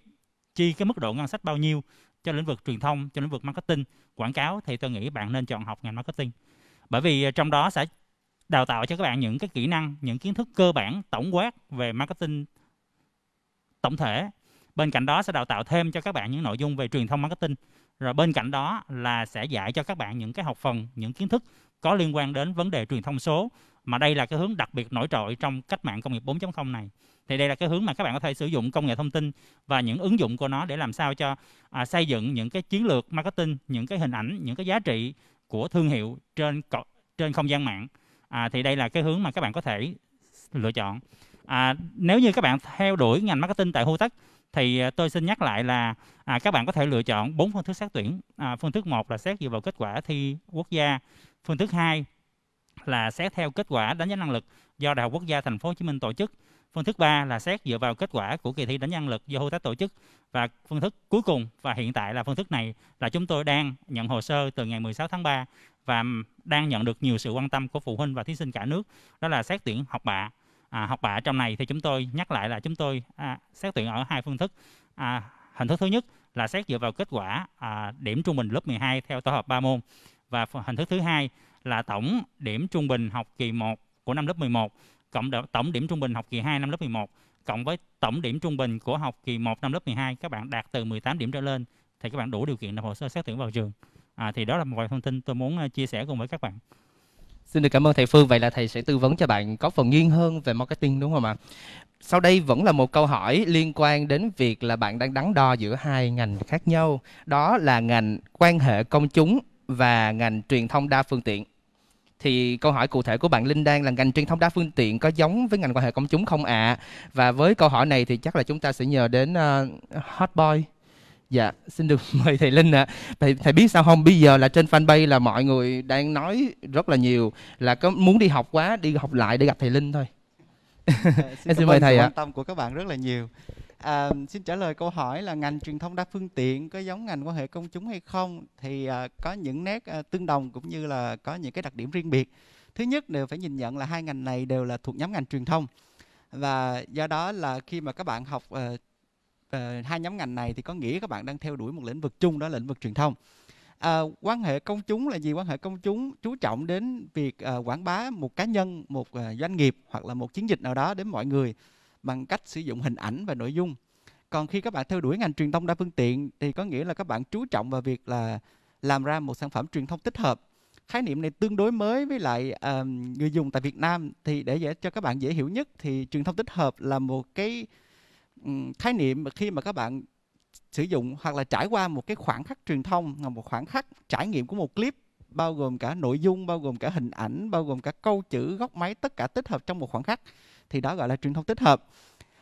chi cái mức độ ngân sách bao nhiêu cho lĩnh vực truyền thông cho lĩnh vực marketing quảng cáo thì tôi nghĩ bạn nên chọn học ngành marketing bởi vì à, trong đó sẽ đào tạo cho các bạn những cái kỹ năng những kiến thức cơ bản tổng quát về marketing tổng thể bên cạnh đó sẽ đào tạo thêm cho các bạn những nội dung về truyền thông marketing rồi bên cạnh đó là sẽ dạy cho các bạn những cái học phần những kiến thức có liên quan đến vấn đề truyền thông số mà đây là cái hướng đặc biệt nổi trội trong cách mạng công nghiệp 4.0 này thì đây là cái hướng mà các bạn có thể sử dụng công nghệ thông tin và những ứng dụng của nó để làm sao cho à, xây dựng những cái chiến lược marketing những cái hình ảnh những cái giá trị của thương hiệu trên trên không gian mạng à, thì đây là cái hướng mà các bạn có thể lựa chọn à, nếu như các bạn theo đuổi ngành marketing tại Hutech thì à, tôi xin nhắc lại là à, các bạn có thể lựa chọn bốn phương thức xét tuyển à, phương thức một là xét dựa vào kết quả thi quốc gia phương thức hai là xét theo kết quả đánh giá năng lực do đại học quốc gia thành phố hồ chí minh tổ chức phương thức ba là xét dựa vào kết quả của kỳ thi đánh giá năng lực do hô tác tổ chức và phương thức cuối cùng và hiện tại là phương thức này là chúng tôi đang nhận hồ sơ từ ngày 16 tháng 3 và đang nhận được nhiều sự quan tâm của phụ huynh và thí sinh cả nước đó là xét tuyển học bạ à, học bạ trong này thì chúng tôi nhắc lại là chúng tôi à, xét tuyển ở hai phương thức. À, hình thức thứ nhất là xét dựa vào kết quả à, điểm trung bình lớp 12 theo tổ hợp 3 môn và hình thức thứ hai là tổng điểm trung bình học kỳ 1 của năm lớp 11 cộng tổng điểm trung bình học kỳ 2 năm lớp 11 cộng với tổng điểm trung bình của học kỳ 1 năm lớp 12 các bạn đạt từ 18 điểm trở lên thì các bạn đủ điều kiện nộp hồ sơ xét tuyển vào trường. À, thì đó là một vài thông tin tôi muốn à, chia sẻ cùng với các bạn. Xin được cảm ơn thầy Phương. Vậy là thầy sẽ tư vấn cho bạn có phần nghiêng hơn về marketing đúng không ạ? Sau đây vẫn là một câu hỏi liên quan đến việc là bạn đang đắn đo giữa hai ngành khác nhau. Đó là ngành quan hệ công chúng và ngành truyền thông đa phương tiện. Thì câu hỏi cụ thể của bạn Linh đang là ngành truyền thông đa phương tiện có giống với ngành quan hệ công chúng không ạ? À? Và với câu hỏi này thì chắc là chúng ta sẽ nhờ đến uh, ờ, Hot Boy Dạ, xin được mời thầy Linh ạ. À. Thầy, thầy biết sao không? Bây giờ là trên fanpage là mọi người đang nói rất là nhiều là có muốn đi học quá, đi học lại để gặp thầy Linh thôi. À, xin, xin mời thầy ạ. À. Quan tâm của các bạn rất là nhiều. À, xin trả lời câu hỏi là ngành truyền thông đa phương tiện có giống ngành quan hệ công chúng hay không? Thì à, có những nét à, tương đồng cũng như là có những cái đặc điểm riêng biệt. Thứ nhất đều phải nhìn nhận là hai ngành này đều là thuộc nhóm ngành truyền thông và do đó là khi mà các bạn học uh, uh, hai nhóm ngành này thì có nghĩa các bạn đang theo đuổi một lĩnh vực chung đó là lĩnh vực truyền thông à, quan hệ công chúng là gì quan hệ công chúng chú trọng đến việc à, quảng bá một cá nhân một à, doanh nghiệp hoặc là một chiến dịch nào đó đến mọi người bằng cách sử dụng hình ảnh và nội dung còn khi các bạn theo đuổi ngành truyền thông đa phương tiện thì có nghĩa là các bạn chú trọng vào việc là làm ra một sản phẩm truyền thông tích hợp khái niệm này tương đối mới với lại à, người dùng tại Việt Nam thì để dễ cho các bạn dễ hiểu nhất thì truyền thông tích hợp là một cái khái niệm mà khi mà các bạn sử dụng hoặc là trải qua một cái khoảng khắc truyền thông là một khoảng khắc trải nghiệm của một clip bao gồm cả nội dung bao gồm cả hình ảnh bao gồm cả câu chữ góc máy tất cả tích hợp trong một khoảng khắc thì đó gọi là truyền thông tích hợp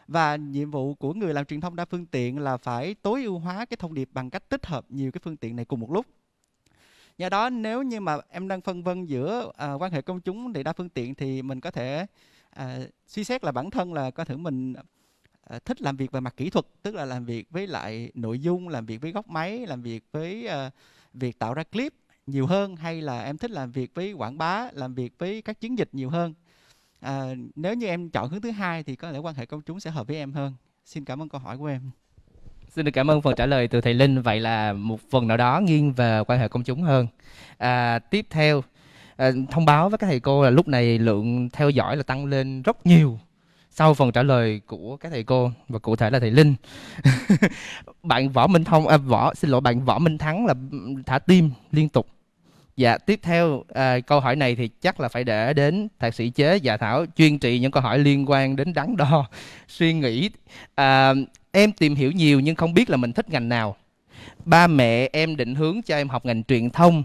và nhiệm vụ của người làm truyền thông đa phương tiện là phải tối ưu hóa cái thông điệp bằng cách tích hợp nhiều cái phương tiện này cùng một lúc do đó nếu như mà em đang phân vân giữa à, quan hệ công chúng để đa phương tiện thì mình có thể à, suy xét là bản thân là có thể mình Ờ, thích làm việc về mặt kỹ thuật tức là làm việc với lại nội dung làm việc với góc máy làm việc với uh, việc tạo ra clip nhiều hơn hay là em thích làm việc với quảng bá làm việc với các chiến dịch nhiều hơn à, nếu như em chọn hướng thứ hai thì có lẽ quan hệ công chúng sẽ hợp với em hơn xin cảm ơn câu hỏi của em xin được cảm ơn phần trả lời từ thầy linh vậy là một phần nào đó nghiêng về quan hệ công chúng hơn à, tiếp theo à, thông báo với các thầy cô là lúc này lượng theo dõi là tăng lên rất nhiều sau phần trả lời của các thầy cô và cụ thể là thầy Linh bạn võ Minh Thông à, võ xin lỗi bạn võ Minh Thắng là thả tim liên tục dạ tiếp theo à, câu hỏi này thì chắc là phải để đến thạc sĩ chế và thảo chuyên trị những câu hỏi liên quan đến đắn đo suy nghĩ à, em tìm hiểu nhiều nhưng không biết là mình thích ngành nào ba mẹ em định hướng cho em học ngành truyền thông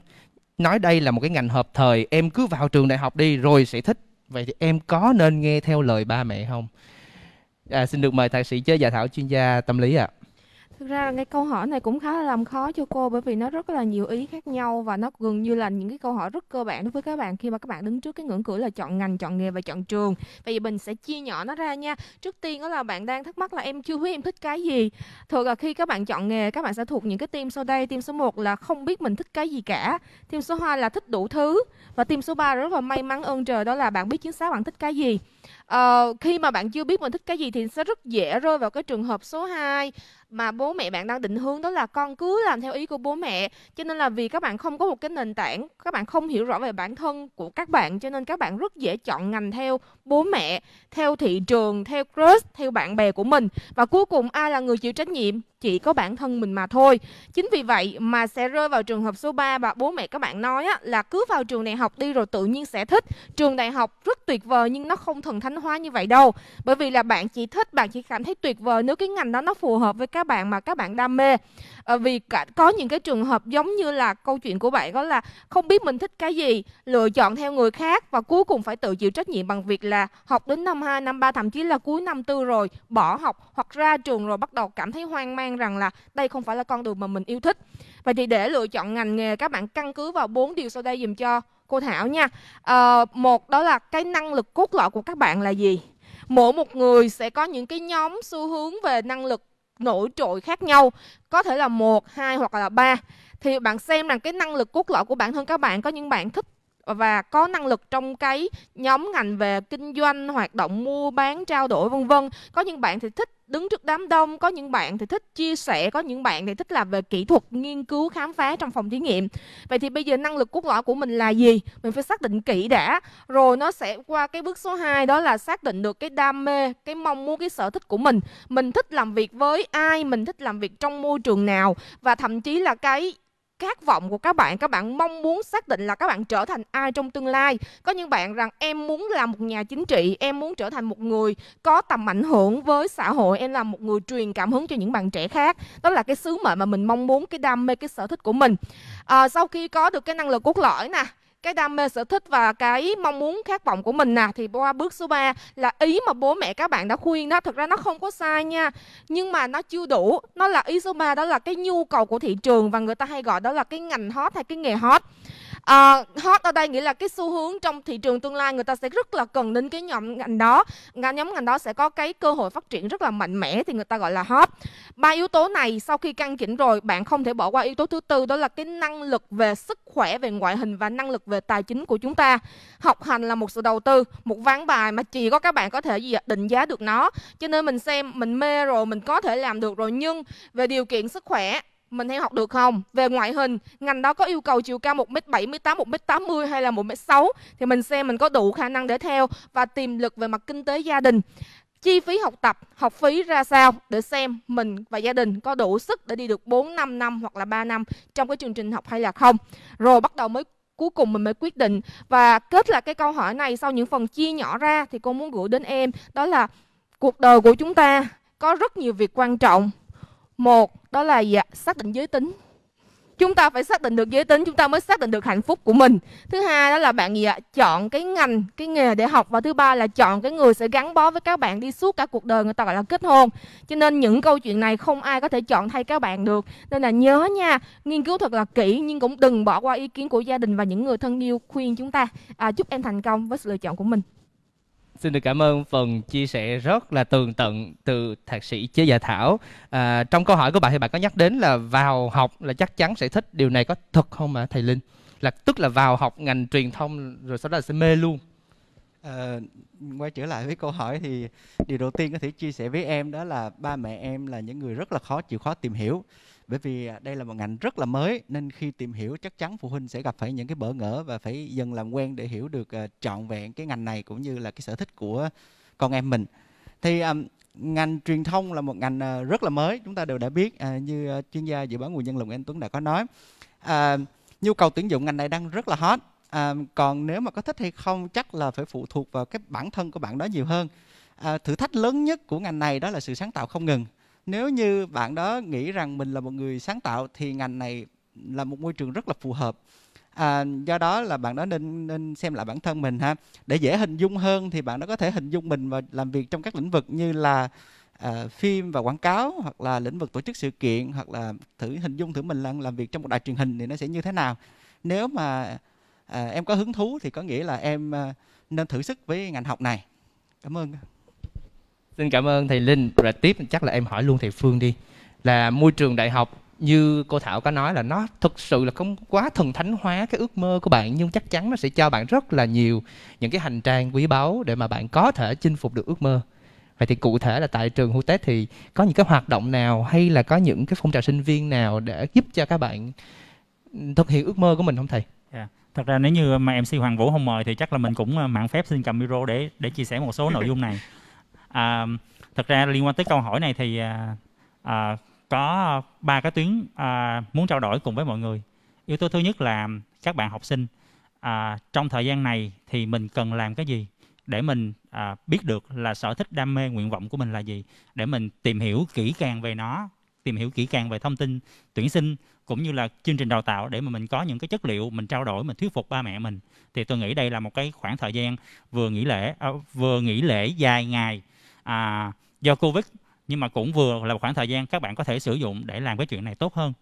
nói đây là một cái ngành hợp thời em cứ vào trường đại học đi rồi sẽ thích vậy thì em có nên nghe theo lời ba mẹ không à, xin được mời thạc sĩ chơi giả thảo chuyên gia tâm lý ạ à. Thực ra là cái câu hỏi này cũng khá là làm khó cho cô bởi vì nó rất là nhiều ý khác nhau và nó gần như là những cái câu hỏi rất cơ bản đối với các bạn khi mà các bạn đứng trước cái ngưỡng cửa là chọn ngành, chọn nghề và chọn trường. Vậy mình sẽ chia nhỏ nó ra nha. Trước tiên đó là bạn đang thắc mắc là em chưa biết em thích cái gì. Thường là khi các bạn chọn nghề các bạn sẽ thuộc những cái team sau đây. Team số 1 là không biết mình thích cái gì cả. Team số 2 là thích đủ thứ và team số 3 rất là may mắn ơn trời đó là bạn biết chính xác bạn thích cái gì uh, khi mà bạn chưa biết mình thích cái gì thì sẽ rất dễ rơi vào cái trường hợp số 2 mà bố mẹ bạn đang định hướng đó là con cứ làm theo ý của bố mẹ cho nên là vì các bạn không có một cái nền tảng các bạn không hiểu rõ về bản thân của các bạn cho nên các bạn rất dễ chọn ngành theo bố mẹ theo thị trường theo crush theo bạn bè của mình và cuối cùng ai là người chịu trách nhiệm chỉ có bản thân mình mà thôi. Chính vì vậy mà sẽ rơi vào trường hợp số 3 và bố mẹ các bạn nói á, là cứ vào trường đại học đi rồi tự nhiên sẽ thích. Trường đại học rất tuyệt vời nhưng nó không thần thánh hóa như vậy đâu. Bởi vì là bạn chỉ thích, bạn chỉ cảm thấy tuyệt vời nếu cái ngành đó nó phù hợp với các bạn mà các bạn đam mê à, vì cả có những cái trường hợp giống như là câu chuyện của bạn đó là không biết mình thích cái gì lựa chọn theo người khác và cuối cùng phải tự chịu trách nhiệm bằng việc là học đến năm 2, năm 3 thậm chí là cuối năm tư rồi bỏ học hoặc ra trường rồi bắt đầu cảm thấy hoang mang rằng là đây không phải là con đường mà mình yêu thích vậy thì để lựa chọn ngành nghề các bạn căn cứ vào bốn điều sau đây dùm cho cô Thảo nha à, một đó là cái năng lực cốt lõi của các bạn là gì mỗi một người sẽ có những cái nhóm xu hướng về năng lực nổi trội khác nhau có thể là một hai hoặc là ba thì bạn xem rằng cái năng lực cốt lõi của bản thân các bạn có những bạn thích và có năng lực trong cái nhóm ngành về kinh doanh hoạt động mua bán trao đổi vân vân có những bạn thì thích đứng trước đám đông có những bạn thì thích chia sẻ có những bạn thì thích làm về kỹ thuật nghiên cứu khám phá trong phòng thí nghiệm vậy thì bây giờ năng lực cốt lõi của mình là gì mình phải xác định kỹ đã rồi nó sẽ qua cái bước số 2 đó là xác định được cái đam mê cái mong muốn cái sở thích của mình mình thích làm việc với ai mình thích làm việc trong môi trường nào và thậm chí là cái khát vọng của các bạn các bạn mong muốn xác định là các bạn trở thành ai trong tương lai có những bạn rằng em muốn làm một nhà chính trị em muốn trở thành một người có tầm ảnh hưởng với xã hội em là một người truyền cảm hứng cho những bạn trẻ khác đó là cái sứ mệnh mà mình mong muốn cái đam mê cái sở thích của mình à, sau khi có được cái năng lực cốt lõi nè cái đam mê sở thích và cái mong muốn khát vọng của mình nè à. thì qua bước số 3 là ý mà bố mẹ các bạn đã khuyên đó thực ra nó không có sai nha nhưng mà nó chưa đủ nó là ý số 3 đó là cái nhu cầu của thị trường và người ta hay gọi đó là cái ngành hot hay cái nghề hot Ờ, hot ở đây nghĩa là cái xu hướng trong thị trường tương lai người ta sẽ rất là cần đến cái nhóm ngành đó nhóm ngành đó sẽ có cái cơ hội phát triển rất là mạnh mẽ thì người ta gọi là hot ba yếu tố này sau khi căn chỉnh rồi bạn không thể bỏ qua yếu tố thứ tư đó là cái năng lực về sức khỏe về ngoại hình và năng lực về tài chính của chúng ta học hành là một sự đầu tư một ván bài mà chỉ có các bạn có thể gì định giá được nó cho nên mình xem mình mê rồi mình có thể làm được rồi nhưng về điều kiện sức khỏe mình hay học được không? Về ngoại hình, ngành đó có yêu cầu chiều cao 1m78, 1m80 hay là 1m6 thì mình xem mình có đủ khả năng để theo và tiềm lực về mặt kinh tế gia đình. Chi phí học tập, học phí ra sao để xem mình và gia đình có đủ sức để đi được 4, 5 năm hoặc là 3 năm trong cái chương trình học hay là không. Rồi bắt đầu mới cuối cùng mình mới quyết định và kết là cái câu hỏi này sau những phần chia nhỏ ra thì cô muốn gửi đến em đó là cuộc đời của chúng ta có rất nhiều việc quan trọng. Một đó là gì ạ xác định giới tính chúng ta phải xác định được giới tính chúng ta mới xác định được hạnh phúc của mình thứ hai đó là bạn gì ạ chọn cái ngành cái nghề để học và thứ ba là chọn cái người sẽ gắn bó với các bạn đi suốt cả cuộc đời người ta gọi là kết hôn cho nên những câu chuyện này không ai có thể chọn thay các bạn được nên là nhớ nha nghiên cứu thật là kỹ nhưng cũng đừng bỏ qua ý kiến của gia đình và những người thân yêu khuyên chúng ta à, chúc em thành công với sự lựa chọn của mình Xin được cảm ơn phần chia sẻ rất là tường tận từ thạc sĩ Chế Dạ Thảo. À, trong câu hỏi của bạn thì bạn có nhắc đến là vào học là chắc chắn sẽ thích điều này có thật không ạ thầy Linh? Là tức là vào học ngành truyền thông rồi sau đó là sẽ mê luôn. À, quay trở lại với câu hỏi thì điều đầu tiên có thể chia sẻ với em đó là ba mẹ em là những người rất là khó chịu khó tìm hiểu bởi vì à, đây là một ngành rất là mới nên khi tìm hiểu chắc chắn phụ huynh sẽ gặp phải những cái bỡ ngỡ và phải dần làm quen để hiểu được à, trọn vẹn cái ngành này cũng như là cái sở thích của con em mình thì um, ngành truyền thông là một ngành rất là mới chúng ta đều đã biết à, như chuyên gia dự báo nguồn nhân lực anh Tuấn đã có nói à, nhu cầu tuyển dụng ngành này đang rất là hot à, còn nếu mà có thích hay không chắc là phải phụ thuộc vào cái bản thân của bạn đó nhiều hơn à, thử thách lớn nhất của ngành này đó là sự sáng tạo không ngừng nếu như bạn đó nghĩ rằng mình là một người sáng tạo thì ngành này là một môi trường rất là phù hợp à, do đó là bạn đó nên nên xem lại bản thân mình ha để dễ hình dung hơn thì bạn đó có thể hình dung mình và làm việc trong các lĩnh vực như là à, phim và quảng cáo hoặc là lĩnh vực tổ chức sự kiện hoặc là thử hình dung thử mình làm làm việc trong một đài truyền hình thì nó sẽ như thế nào nếu mà à, em có hứng thú thì có nghĩa là em à, nên thử sức với ngành học này cảm ơn xin cảm ơn thầy linh và tiếp chắc là em hỏi luôn thầy phương đi là môi trường đại học như cô thảo có nói là nó thực sự là không quá thần thánh hóa cái ước mơ của bạn nhưng chắc chắn nó sẽ cho bạn rất là nhiều những cái hành trang quý báu để mà bạn có thể chinh phục được ước mơ vậy thì cụ thể là tại trường hu tết thì có những cái hoạt động nào hay là có những cái phong trào sinh viên nào để giúp cho các bạn ừ, thực hiện ước mơ của mình không thầy yeah dạ. thật ra nếu như mà MC Hoàng Vũ không mời thì chắc là mình cũng ờ, mạn phép xin cầm micro để để chia sẻ một số nội dung này à, thật ra liên quan tới câu hỏi này thì à, à, có ba cái tuyến à, muốn trao đổi cùng với mọi người yếu tố thứ nhất là các bạn học sinh à, trong thời gian này thì mình cần làm cái gì để mình à, biết được là sở thích đam mê nguyện vọng của mình là gì để mình tìm hiểu kỹ càng về nó tìm hiểu kỹ càng về thông tin tuyển sinh cũng như là chương trình đào tạo để mà mình có những cái chất liệu mình trao đổi mình thuyết phục ba mẹ mình thì tôi nghĩ đây là một cái khoảng thời gian vừa nghỉ lễ à, vừa nghỉ lễ dài ngày à, do covid nhưng mà cũng vừa là một khoảng thời gian các bạn có thể sử dụng để làm cái chuyện này tốt hơn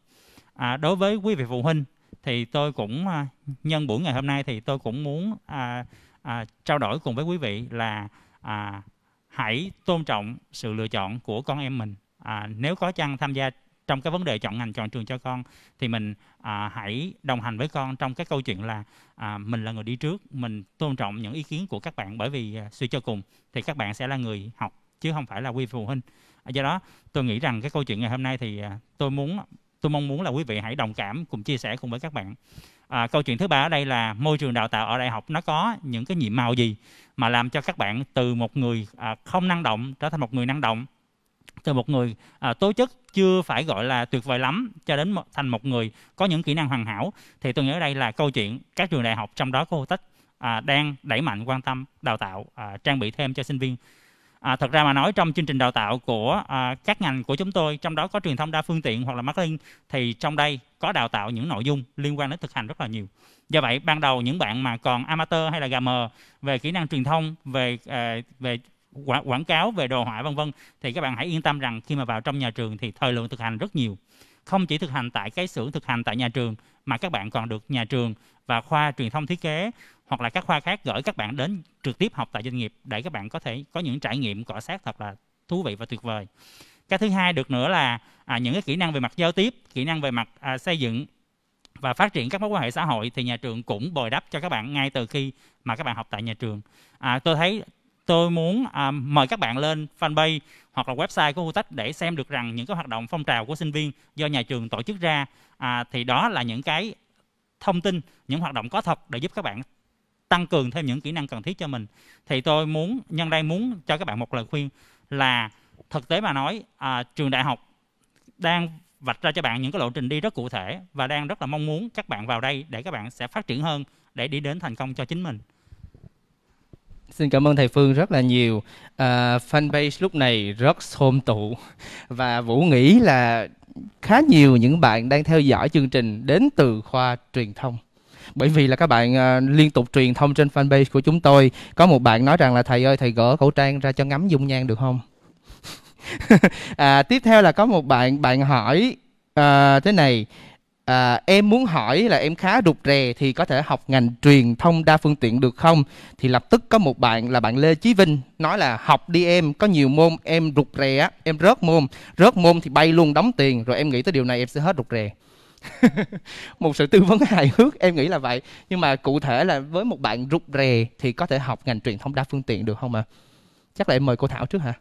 à, đối với quý vị phụ huynh thì tôi cũng à, nhân buổi ngày hôm nay thì tôi cũng muốn à, à, trao đổi cùng với quý vị là à, hãy tôn trọng sự lựa chọn của con em mình à, nếu có chăng tham gia trong cái vấn đề chọn ngành chọn trường cho con thì mình à, hãy đồng hành với con trong cái câu chuyện là à, mình là người đi trước mình tôn trọng những ý kiến của các bạn bởi vì à, suy cho cùng thì các bạn sẽ là người học chứ không phải là quy phụ huynh à, do đó tôi nghĩ rằng cái câu chuyện ngày hôm nay thì à, tôi muốn tôi mong muốn là quý vị hãy đồng cảm cùng chia sẻ cùng với các bạn à, câu chuyện thứ ba ở đây là môi trường đào tạo ở đại học nó có những cái nhiệm màu gì mà làm cho các bạn từ một người à, không năng động trở thành một người năng động từ một người à, tố chất chưa phải gọi là tuyệt vời lắm cho đến một, thành một người có những kỹ năng hoàn hảo thì tôi nghĩ ở đây là câu chuyện các trường đại học trong đó có Hotech à, đang đẩy mạnh quan tâm đào tạo à, trang bị thêm cho sinh viên à, thật ra mà nói trong chương trình đào tạo của à, các ngành của chúng tôi trong đó có truyền thông đa phương tiện hoặc là marketing thì trong đây có đào tạo những nội dung liên quan đến thực hành rất là nhiều do vậy ban đầu những bạn mà còn amateur hay là gamer về kỹ năng truyền thông về à, về quảng, quảng cáo về đồ họa vân vân thì các bạn hãy yên tâm rằng khi mà vào trong nhà trường thì thời lượng thực hành rất nhiều không chỉ thực hành tại cái xưởng thực hành tại nhà trường mà các bạn còn được nhà trường và khoa truyền thông thiết kế hoặc là các khoa khác gửi các bạn đến trực tiếp học tại doanh nghiệp để các bạn có thể có những trải nghiệm cọ sát thật là thú vị và tuyệt vời cái thứ hai được nữa là à, những cái kỹ năng về mặt giao tiếp kỹ năng về mặt à, xây dựng và phát triển các mối quan hệ xã hội thì nhà trường cũng bồi đắp cho các bạn ngay từ khi mà các bạn học tại nhà trường à, tôi thấy tôi muốn à, mời các bạn lên fanpage hoặc là website của Utech để xem được rằng những cái hoạt động phong trào của sinh viên do nhà trường tổ chức ra à, thì đó là những cái thông tin những hoạt động có thật để giúp các bạn tăng cường thêm những kỹ năng cần thiết cho mình thì tôi muốn nhân đây muốn cho các bạn một lời khuyên là thực tế mà nói à, trường đại học đang vạch ra cho bạn những cái lộ trình đi rất cụ thể và đang rất là mong muốn các bạn vào đây để các bạn sẽ phát triển hơn để đi đến thành công cho chính mình Xin cảm ơn thầy Phương rất là nhiều. À, fanpage lúc này rất xôm tụ và Vũ nghĩ là khá nhiều những bạn đang theo dõi chương trình đến từ khoa truyền thông bởi vì là các bạn uh, liên tục truyền thông trên fanpage của chúng tôi có một bạn nói rằng là thầy ơi thầy gỡ khẩu trang ra cho ngắm dung nhan được không à, tiếp theo là có một bạn bạn hỏi uh, thế này à, em muốn hỏi là em khá rụt rè thì có thể học ngành truyền thông đa phương tiện được không thì lập tức có một bạn là bạn lê chí vinh nói là học đi em có nhiều môn em rụt rè á em rớt môn rớt môn thì bay luôn đóng tiền rồi em nghĩ tới điều này em sẽ hết rụt rè một sự tư vấn hài hước em nghĩ là vậy nhưng mà cụ thể là với một bạn rụt rè thì có thể học ngành truyền thông đa phương tiện được không ạ à? chắc là em mời cô thảo trước hả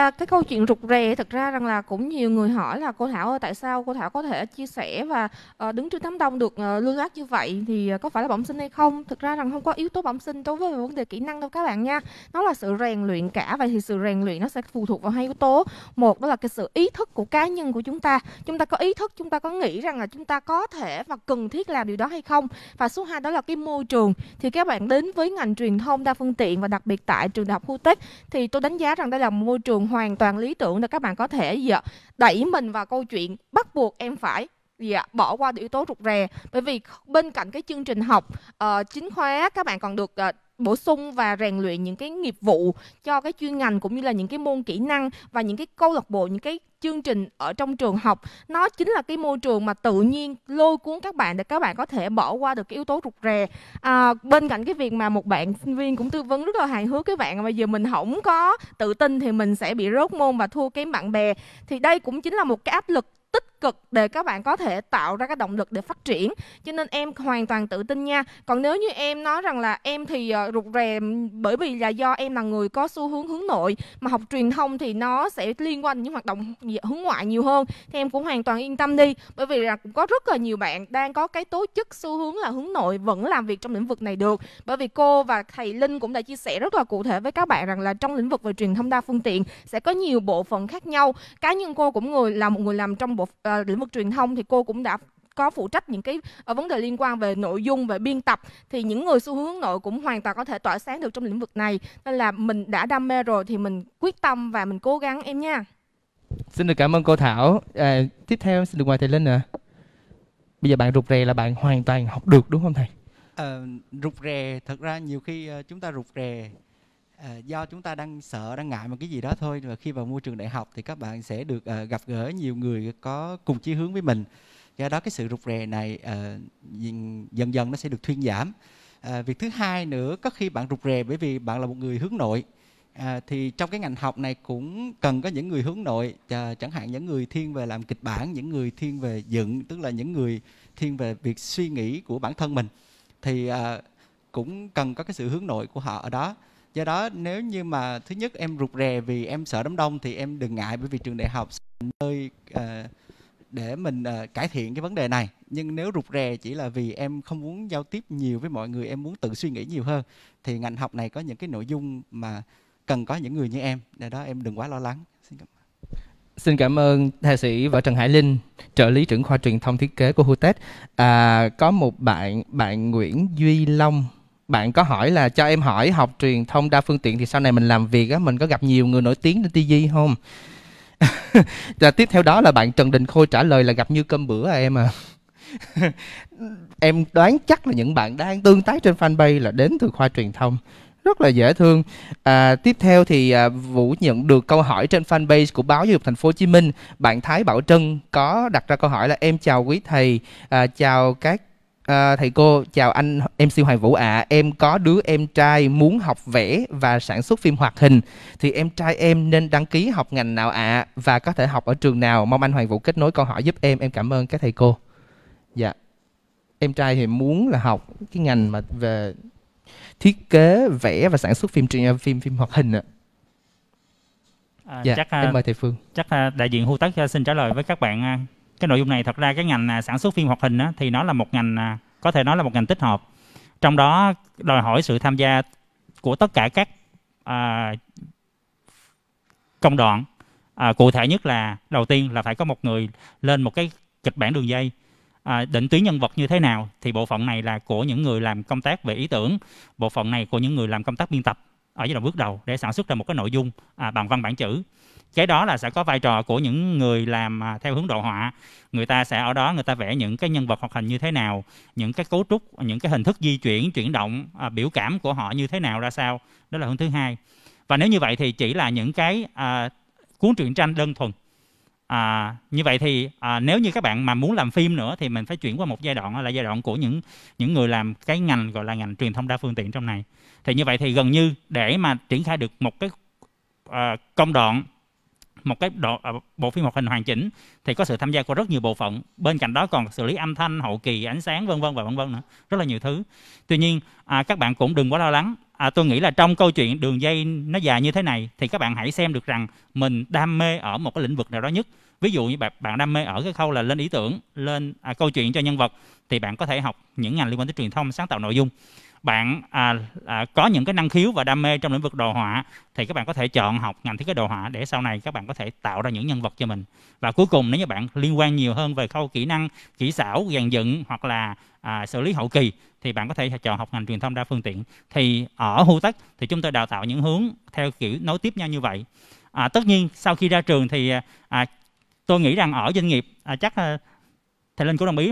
À, cái câu chuyện rụt rè thật ra rằng là cũng nhiều người hỏi là cô Thảo ơi tại sao cô Thảo có thể chia sẻ và uh, đứng trước đám đông được uh, ờ, lưu loát như vậy thì uh, có phải là bẩm sinh hay không? Thực ra rằng không có yếu tố bẩm sinh đối với vấn đề kỹ năng đâu các bạn nha. Nó là sự rèn luyện cả vậy thì sự rèn luyện nó sẽ phụ thuộc vào hai yếu tố. Một đó là cái sự ý thức của cá nhân của chúng ta. Chúng ta có ý thức, chúng ta có nghĩ rằng là chúng ta có thể và cần thiết làm điều đó hay không. Và số 2 đó là cái môi trường. Thì các bạn đến với ngành truyền thông đa phương tiện và đặc biệt tại trường đại học Hutech thì tôi đánh giá rằng đây là một môi trường hoàn toàn lý tưởng để các bạn có thể gì ạ đẩy mình vào câu chuyện bắt buộc em phải dạ bỏ qua yếu tố rụt rè bởi vì bên cạnh cái chương trình học uh, chính khóa các bạn còn được uh, bổ sung và rèn luyện những cái nghiệp vụ cho cái chuyên ngành cũng như là những cái môn kỹ năng và những cái câu lạc bộ những cái chương trình ở trong trường học nó chính là cái môi trường mà tự nhiên lôi cuốn các bạn để các bạn có thể bỏ qua được cái yếu tố rụt rè à, bên cạnh cái việc mà một bạn sinh viên cũng tư vấn rất là hài hước các bạn mà giờ mình không có tự tin thì mình sẽ bị rớt môn và thua kém bạn bè thì đây cũng chính là một cái áp lực cực để các bạn có thể tạo ra cái động lực để phát triển cho nên em hoàn toàn tự tin nha còn nếu như em nói rằng là em thì ờ, rụt rè bởi vì là do em là người có xu hướng hướng nội mà học truyền thông thì nó sẽ liên quan đến những hoạt động hướng ngoại nhiều hơn thì em cũng hoàn toàn yên tâm đi bởi vì là cũng có rất là nhiều bạn đang có cái tố chất xu hướng là hướng nội vẫn làm việc trong lĩnh vực này được bởi vì cô và thầy linh cũng đã chia sẻ rất là cụ thể với các bạn rằng là trong lĩnh vực về truyền thông đa phương tiện sẽ có nhiều bộ phận khác nhau cá nhân cô cũng người là một người làm trong bộ ờ, lĩnh vực truyền thông thì cô cũng đã có phụ trách những cái ở ờ, vấn đề liên quan về nội dung về biên tập thì những người xu hướng nội cũng hoàn toàn có thể tỏa sáng được trong lĩnh vực này nên là mình đã đam mê rồi thì mình quyết tâm và mình cố gắng em nha xin được cảm ơn cô Thảo à, tiếp theo xin được mời thầy Linh ạ à. bây giờ bạn rụt rè là bạn hoàn toàn học được đúng không thầy à, rụt rè thật ra nhiều khi ờ, chúng ta rụt rè À, do chúng ta đang sợ đang ngại một cái gì đó thôi và khi vào môi trường đại học thì các bạn sẽ được à, gặp gỡ nhiều người có cùng chí hướng với mình do đó cái sự rụt rè này à, dần dần nó sẽ được thuyên giảm à, việc thứ hai nữa có khi bạn rụt rè bởi vì bạn là một người hướng nội à, thì trong cái ngành học này cũng cần có những người hướng nội à, chẳng hạn những người thiên về làm kịch bản những người thiên về dựng tức là những người thiên về việc suy nghĩ của bản thân mình thì à, cũng cần có cái sự hướng nội của họ ở đó do đó nếu như mà thứ nhất em rụt rè vì em sợ đám đông thì em đừng ngại bởi vì trường đại học nơi uh, để mình uh, cải thiện cái vấn đề này nhưng nếu rụt rè chỉ là vì em không muốn giao tiếp nhiều với mọi người em muốn tự suy nghĩ nhiều hơn thì ngành học này có những cái nội dung mà cần có những người như em để đó em đừng quá lo lắng xin cảm ơn xin cảm ơn thạc sĩ võ trần hải linh trợ lý trưởng khoa truyền thông thiết kế của hutech à, có một bạn bạn nguyễn duy long bạn có hỏi là cho em hỏi học truyền thông đa phương tiện thì sau này mình làm việc á mình có gặp nhiều người nổi tiếng trên TV không? và tiếp theo đó là bạn Trần Đình Khôi trả lời là gặp như cơm bữa à em à. em đoán chắc là những bạn đang tương tác trên fanpage là đến từ khoa truyền thông rất là dễ thương. À, tiếp theo thì à, Vũ nhận được câu hỏi trên fanpage của báo Giáo dục Thành phố Hồ Chí Minh, bạn Thái Bảo Trân có đặt ra câu hỏi là em chào quý thầy, à, chào các À, thầy cô chào anh MC Hoàng Vũ ạ. À. Em có đứa em trai muốn học vẽ và sản xuất phim hoạt hình thì em trai em nên đăng ký học ngành nào ạ à? và có thể học ở trường nào? Mong anh Hoàng Vũ kết nối câu hỏi giúp em. Em cảm ơn các thầy cô. Dạ. Em trai thì muốn là học cái ngành mà về thiết kế, vẽ và sản xuất phim truyền phim phim hoạt hình ạ. À. dạ, chắc em à, mời thầy Phương. Chắc à, đại diện Hu Tất xin trả lời với các bạn à cái nội dung này thật ra cái ngành à, sản xuất phim hoạt hình đó thì nó là một ngành à, có thể nói là một ngành tích hợp trong đó đòi hỏi sự tham gia của tất cả các à, công đoạn à, cụ thể nhất là đầu tiên là phải có một người lên một cái kịch bản đường dây à, định tuyến nhân vật như thế nào thì bộ phận này là của những người làm công tác về ý tưởng bộ phận này của những người làm công tác biên tập ở giai đoạn bước đầu để sản xuất ra một cái nội dung à, bằng văn bản chữ cái đó là sẽ có vai trò của những người làm à, theo hướng đồ họa người ta sẽ ở đó người ta vẽ những cái nhân vật hoạt hình như thế nào những cái cấu trúc những cái hình thức di chuyển chuyển động à, biểu cảm của họ như thế nào ra sao đó là hướng thứ hai và nếu như vậy thì chỉ là những cái à, cuốn truyện tranh đơn thuần à, như vậy thì à, nếu như các bạn mà muốn làm phim nữa thì mình phải chuyển qua một giai đoạn là giai đoạn của những những người làm cái ngành gọi là ngành truyền thông đa phương tiện trong này thì như vậy thì gần như để mà triển khai được một cái à, công đoạn một cái độ, à, bộ phim một hình hoàn chỉnh thì có sự tham gia của rất nhiều bộ phận bên cạnh đó còn xử lý âm thanh hậu kỳ ánh sáng vân vân và vân vân nữa rất là nhiều thứ tuy nhiên à, các bạn cũng đừng quá lo lắng à, tôi nghĩ là trong câu chuyện đường dây nó dài như thế này thì các bạn hãy xem được rằng mình đam mê ở một cái lĩnh vực nào đó nhất ví dụ như bạn bạn đam mê ở cái khâu là lên ý tưởng lên à, câu chuyện cho nhân vật thì bạn có thể học những ngành liên quan tới truyền thông sáng tạo nội dung bạn à, à, có những cái năng khiếu và đam mê trong lĩnh vực đồ họa thì các bạn có thể chọn học ngành thiết kế đồ họa để sau này các bạn có thể tạo ra những nhân vật cho mình và cuối cùng nếu như bạn liên quan nhiều hơn về khâu kỹ năng kỹ xảo dàn dựng hoặc là à, xử lý hậu kỳ thì bạn có thể chọn học ngành truyền thông đa phương tiện thì ở hưu tech thì chúng tôi đào tạo những hướng theo kiểu nối tiếp nhau như vậy à, tất nhiên sau khi ra trường thì à, à tôi nghĩ rằng ở doanh nghiệp à, chắc à, thầy linh cũng đồng ý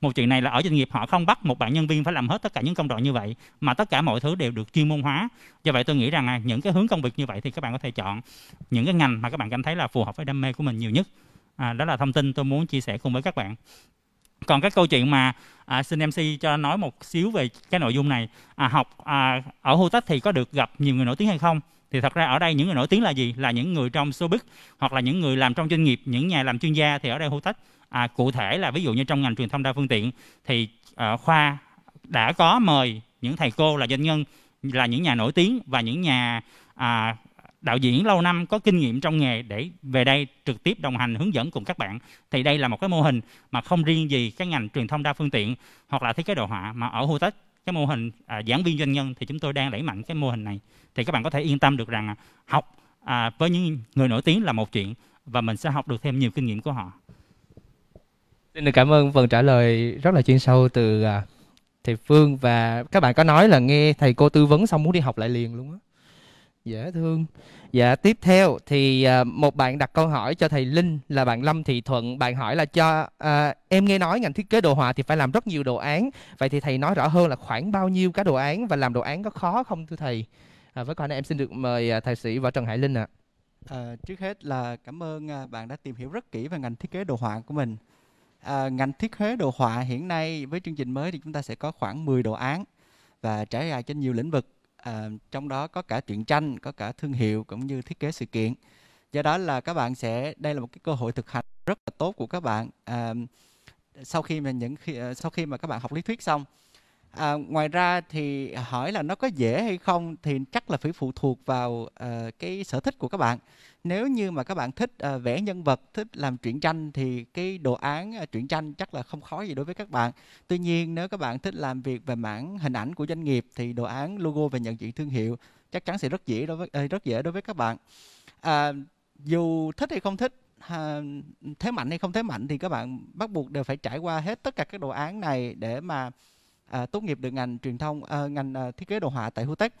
một chuyện này là ở doanh nghiệp họ không bắt một bạn nhân viên phải làm hết tất cả những công đoạn như vậy mà tất cả mọi thứ đều được chuyên môn hóa do vậy tôi nghĩ rằng là những cái hướng công việc như vậy thì các bạn có thể chọn những cái ngành mà các bạn cảm thấy là phù hợp với đam mê của mình nhiều nhất à, đó là thông tin tôi muốn chia sẻ cùng với các bạn còn các câu chuyện mà à, xin MC cho nói một xíu về cái nội dung này à, học à, ở Hutech thì có được gặp nhiều người nổi tiếng hay không thì thật ra ở đây những người nổi tiếng là gì là những người trong showbiz hoặc là những người làm trong doanh nghiệp những nhà làm chuyên gia thì ở đây Hutech à, cụ thể là ví dụ như trong ngành truyền thông đa phương tiện thì à, khoa đã có mời những thầy cô là doanh nhân là những nhà nổi tiếng và những nhà à, đạo diễn lâu năm có kinh nghiệm trong nghề để về đây trực tiếp đồng hành hướng dẫn cùng các bạn thì đây là một cái mô hình mà không riêng gì cái ngành truyền thông đa phương tiện hoặc là thiết kế đồ họa mà ở Hutech cái mô hình à, giảng viên doanh nhân thì chúng tôi đang đẩy mạnh cái mô hình này thì các bạn có thể yên tâm được rằng à, học à, với những người nổi tiếng là một chuyện và mình sẽ học được thêm nhiều kinh nghiệm của họ Xin được cảm ơn phần trả lời rất là chuyên sâu từ à, thầy Phương và các bạn có nói là nghe thầy cô tư vấn xong muốn đi học lại liền luôn á. Dễ thương. Dạ tiếp theo thì à, một bạn đặt câu hỏi cho thầy Linh là bạn Lâm Thị Thuận, bạn hỏi là cho à, em nghe nói ngành thiết kế đồ họa thì phải làm rất nhiều đồ án. Vậy thì thầy nói rõ hơn là khoảng bao nhiêu cái đồ án và làm đồ án có khó không thưa thầy? À, với câu này em xin được mời à, thầy sĩ Võ Trần Hải Linh ạ. À. À, trước hết là cảm ơn bạn đã tìm hiểu rất kỹ về ngành thiết kế đồ họa của mình à, ngành thiết kế đồ họa hiện nay với chương trình mới thì chúng ta sẽ có khoảng 10 đồ án và trải dài trên nhiều lĩnh vực à, trong đó có cả truyện tranh có cả thương hiệu cũng như thiết kế sự kiện do đó là các bạn sẽ đây là một cái cơ hội thực hành rất là tốt của các bạn à, sau khi mà những khi à, sau khi mà các bạn học lý thuyết xong à, ngoài ra thì hỏi là nó có dễ hay không thì chắc là phải phụ thuộc vào à, cái sở thích của các bạn nếu như mà các bạn thích uh, vẽ nhân vật thích làm truyện tranh thì cái đồ án uh, truyện tranh chắc là không khó gì đối với các bạn tuy nhiên nếu các bạn thích làm việc về mảng hình ảnh của doanh nghiệp thì đồ án logo và nhận diện thương hiệu chắc chắn sẽ rất dễ đối với uh, rất dễ đối với các bạn uh, dù thích hay không thích à, thế mạnh hay không thế mạnh thì các bạn bắt buộc đều phải trải qua hết tất cả các đồ án này để mà à, tốt nghiệp được ngành truyền thông à, ngành à, thiết kế đồ họa tại Hutech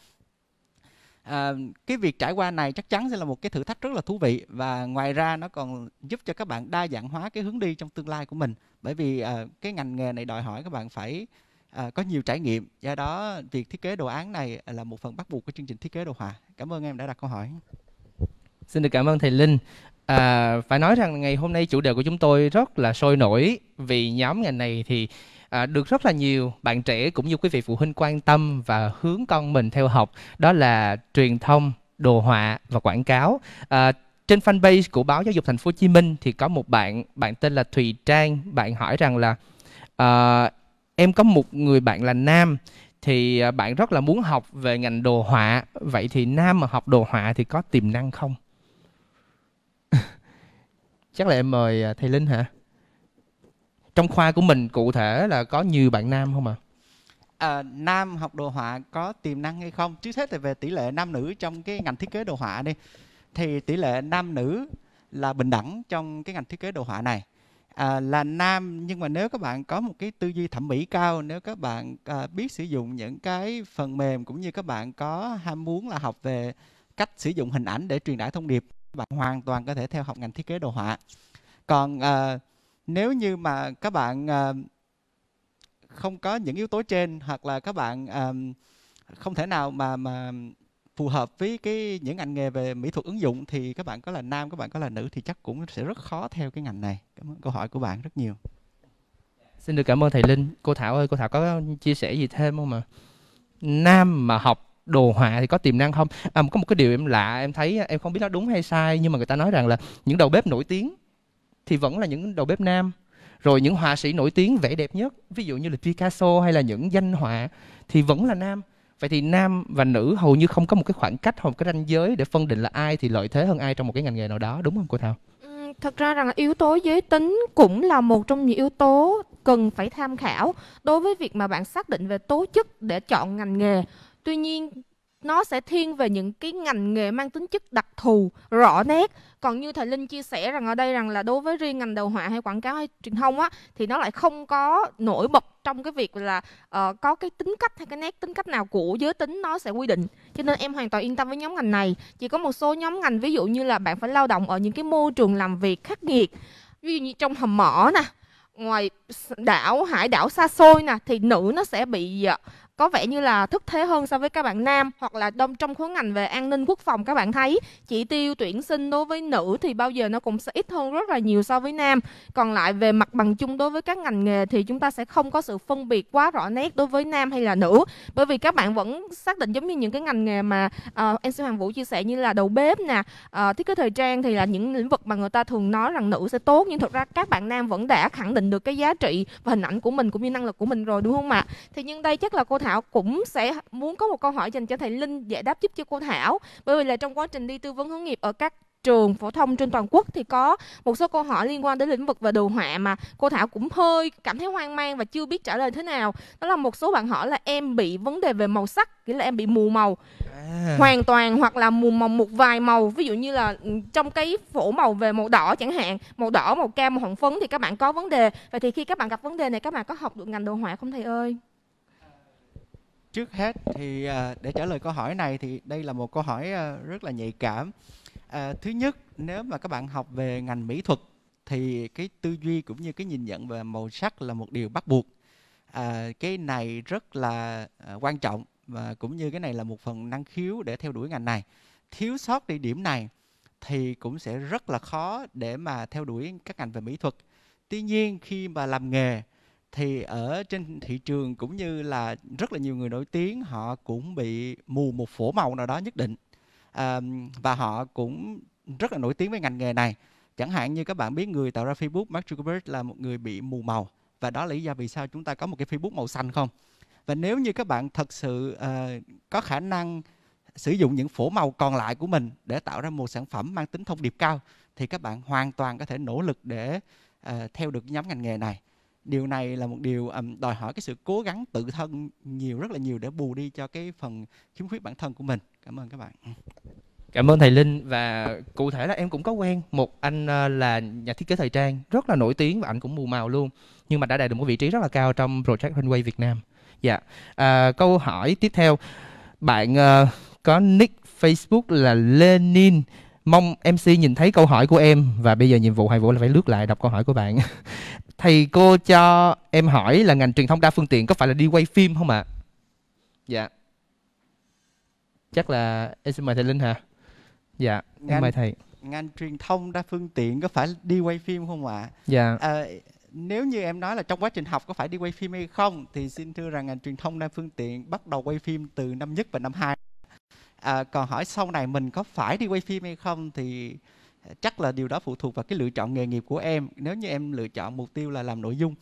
à, cái việc trải qua này chắc chắn sẽ là một cái thử thách rất là thú vị và ngoài ra nó còn giúp cho các bạn đa dạng hóa cái hướng đi trong tương lai của mình bởi vì à, cái ngành nghề này đòi hỏi các bạn phải à, có nhiều trải nghiệm do đó việc thiết kế đồ án này là một phần bắt buộc của chương trình thiết kế đồ họa cảm ơn em đã đặt câu hỏi xin được cảm ơn thầy linh à, phải nói rằng ngày hôm nay chủ đề của chúng tôi rất là sôi nổi vì nhóm ngành này thì à, được rất là nhiều bạn trẻ cũng như quý vị phụ huynh quan tâm và hướng con mình theo học đó là truyền thông đồ họa và quảng cáo à, trên fanpage của báo giáo dục thành phố Hồ Chí Minh thì có một bạn bạn tên là Thùy Trang bạn hỏi rằng là à, em có một người bạn là nam thì à, bạn rất là muốn học về ngành đồ họa vậy thì nam mà học đồ họa thì có tiềm năng không chắc là em mời à, thầy linh hả trong khoa của mình cụ thể là có nhiều bạn nam không ạ à? à, nam học đồ họa có tiềm năng hay không trước hết thì về tỷ lệ nam nữ trong cái ngành thiết kế đồ họa đi thì tỷ lệ nam nữ là bình đẳng trong cái ngành thiết kế đồ họa này à, là nam nhưng mà nếu các bạn có một cái tư duy thẩm mỹ cao nếu các bạn à, biết sử dụng những cái phần mềm cũng như các bạn có ham muốn là học về cách sử dụng hình ảnh để truyền tải thông điệp bạn hoàn toàn có thể theo học ngành thiết kế đồ họa còn à, nếu như mà các bạn ờ, không có những yếu tố trên hoặc là các bạn ờ, không thể nào mà mà phù hợp với cái những ngành nghề về mỹ thuật ứng dụng thì các bạn có là nam các bạn có là nữ thì chắc cũng sẽ rất khó theo cái ngành này cảm ơn câu hỏi của bạn rất nhiều xin được cảm ơn thầy linh cô thảo ơi cô thảo có chia sẻ gì thêm không ạ nam mà học đồ họa thì có tiềm năng không à, có một cái điều em lạ em thấy em không biết nó đúng hay sai nhưng mà người ta nói rằng là những đầu bếp nổi tiếng thì vẫn là những đầu bếp nam rồi những họa sĩ nổi tiếng vẽ đẹp nhất ví dụ như là Picasso hay là những danh họa thì vẫn là nam vậy thì nam và nữ hầu như không có một cái khoảng cách hoặc một cái ranh giới để phân định là ai thì lợi thế hơn ai trong một cái ngành nghề nào đó đúng không cô Thảo? Ừ, thật ra rằng yếu tố giới tính cũng là một trong những yếu tố cần phải tham khảo đối với việc mà bạn xác định về tố chất để chọn ngành nghề. Tuy nhiên nó sẽ thiên về những cái ngành nghề mang tính chất đặc thù rõ nét còn như thầy linh chia sẻ rằng ở đây rằng là đối với riêng ngành đầu họa hay quảng cáo hay truyền thông á thì nó lại không có nổi bật trong cái việc là uh, có cái tính cách hay cái nét tính cách nào của giới tính nó sẽ quy định cho nên em hoàn toàn yên tâm với nhóm ngành này chỉ có một số nhóm ngành ví dụ như là bạn phải lao động ở những cái môi trường làm việc khắc nghiệt ví dụ như trong hầm mỏ nè ngoài đảo hải đảo xa xôi nè thì nữ nó sẽ bị ờ, có vẻ như là thức thế hơn so với các bạn nam hoặc là đông trong khối ngành về an ninh quốc phòng các bạn thấy chỉ tiêu tuyển sinh đối với nữ thì bao giờ nó cũng sẽ ít hơn rất là nhiều so với nam còn lại về mặt bằng chung đối với các ngành nghề thì chúng ta sẽ không có sự phân biệt quá rõ nét đối với nam hay là nữ bởi vì các bạn vẫn xác định giống như những cái ngành nghề mà ờ, uh, MC Hoàng Vũ chia sẻ như là đầu bếp nè uh, thiết kế thời trang thì là những lĩnh vực mà người ta thường nói rằng nữ sẽ tốt nhưng thực ra các bạn nam vẫn đã khẳng định được cái giá trị và hình ảnh của mình cũng như năng lực của mình rồi đúng không ạ thì nhưng đây chắc là cô Thảo Thảo cũng sẽ muốn có một câu hỏi dành cho thầy Linh giải đáp giúp cho cô Thảo. Bởi vì là trong quá trình đi tư vấn hướng nghiệp ở các trường phổ thông trên toàn quốc thì có một số câu hỏi liên quan đến lĩnh vực về đồ họa mà cô Thảo cũng hơi cảm thấy hoang mang và chưa biết trả lời thế nào. Đó là một số bạn hỏi là em bị vấn đề về màu sắc, nghĩa là em bị mù màu. À. Hoàn toàn hoặc là mù màu một vài màu, ví dụ như là ừ, trong cái phổ màu về màu đỏ chẳng hạn, màu đỏ, màu cam, màu hồng phấn thì các bạn có vấn đề. Vậy thì khi các bạn gặp vấn đề này các bạn có học được ngành đồ họa không thầy ơi? trước hết thì à, để trả lời câu hỏi này thì đây là một câu hỏi à, rất là nhạy cảm à, thứ nhất nếu mà các bạn học về ngành mỹ thuật thì cái tư duy cũng như cái nhìn nhận về màu sắc là một điều bắt buộc cái này rất là quan trọng và cũng như cái này là một phần năng khiếu để theo đuổi ngành này thiếu sót đi điểm này thì cũng sẽ rất là khó để mà theo đuổi các ngành về mỹ thuật tuy nhiên khi mà làm nghề thì ở trên thị trường cũng như là rất là nhiều người nổi tiếng họ cũng bị mù một phổ màu nào đó nhất định à, và họ cũng rất là nổi tiếng với ngành nghề này chẳng hạn như các bạn biết người tạo ra Facebook Mark Zuckerberg là một người bị mù màu và đó là lý do vì sao chúng ta có một cái Facebook màu xanh không và nếu như các bạn thật sự uh, có khả năng sử dụng những phổ màu còn lại của mình để tạo ra một sản phẩm mang tính thông điệp cao thì các bạn hoàn toàn có thể nỗ lực để uh, theo được nhóm ngành nghề này điều này là một điều um, đòi hỏi cái sự cố gắng tự thân nhiều rất là nhiều để bù đi cho cái phần khiếm khuyết bản thân của mình cảm ơn các bạn cảm ơn thầy linh và cụ thể là em cũng có quen một anh ờ, là nhà thiết kế thời trang rất là nổi tiếng và anh cũng mù màu luôn nhưng mà đã đạt được một vị trí rất là cao trong project runway việt nam dạ à, câu hỏi tiếp theo bạn uh, có nick facebook là lenin mong mc nhìn thấy câu hỏi của em và bây giờ nhiệm vụ hai vũ là phải lướt lại đọc câu hỏi của bạn Thầy cô cho em hỏi là ngành truyền thông đa phương tiện có phải là đi quay phim không ạ? À? Dạ. Chắc là em xin mời thầy Linh hả? Dạ, ngành, mời thầy. Ngành truyền thông đa phương tiện có phải đi quay phim không ạ? À? Dạ. À, nếu như em nói là trong quá trình học có phải đi quay phim hay không thì xin thưa rằng ngành truyền thông đa phương tiện bắt đầu quay phim từ năm nhất và năm hai. À, còn hỏi sau này mình có phải đi quay phim hay không thì chắc là điều đó phụ thuộc vào cái lựa chọn nghề nghiệp của em nếu như em lựa chọn mục tiêu là làm nội dung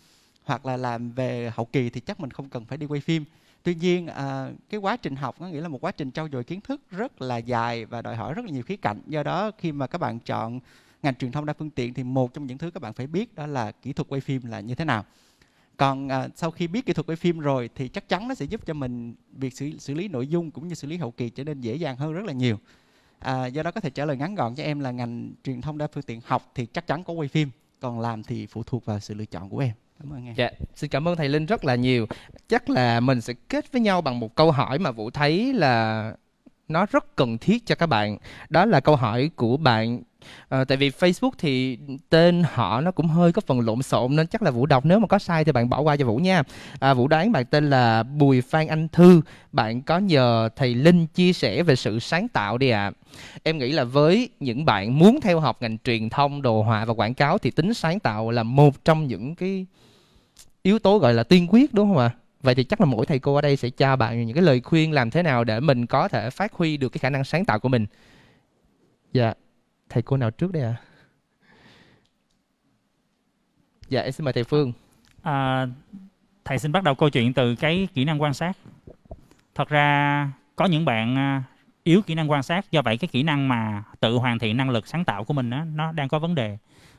hoặc là làm về hậu kỳ thì chắc mình không cần phải đi quay phim tuy nhiên à, cái quá trình học có nghĩa là một quá trình trau dồi kiến thức rất là dài và đòi hỏi rất là nhiều khía cạnh do đó khi mà các bạn chọn ngành truyền thông đa phương tiện thì một trong những thứ các bạn phải biết đó là kỹ thuật quay phim là như thế nào còn à, sau khi biết kỹ thuật quay phim rồi thì chắc chắn nó sẽ giúp cho mình việc xử, xử lý nội dung cũng như xử lý hậu kỳ trở nên dễ dàng hơn rất là nhiều à, do đó có thể trả lời ngắn gọn cho em là ngành truyền thông đa phương tiện học thì chắc chắn có quay phim còn làm thì phụ thuộc vào sự lựa chọn của em cảm ơn em dạ xin cảm ơn thầy linh rất là nhiều chắc là mình sẽ kết với nhau bằng một câu hỏi mà vũ thấy là nó rất cần thiết cho các bạn đó là câu hỏi của bạn à, tại vì facebook thì tên họ nó cũng hơi có phần lộn xộn nên chắc là vũ đọc nếu mà có sai thì bạn bỏ qua cho vũ nha à, vũ đoán bạn tên là bùi phan anh thư bạn có nhờ thầy linh chia sẻ về sự sáng tạo đi ạ à. em nghĩ là với những bạn muốn theo học ngành truyền thông đồ họa và quảng cáo thì tính sáng tạo là một trong những cái yếu tố gọi là tiên quyết đúng không ạ à? vậy thì chắc là mỗi thầy cô ở đây sẽ cho bạn những cái lời khuyên làm thế nào để mình có thể phát huy được cái khả năng sáng tạo của mình dạ thầy cô nào trước đây ạ à? dạ em xin mời thầy phương à, thầy xin bắt đầu câu chuyện từ cái kỹ năng quan sát thật ra có những bạn à, yếu kỹ năng quan sát do vậy cái kỹ năng mà tự hoàn thiện năng lực sáng tạo của mình đó, nó đang có vấn đề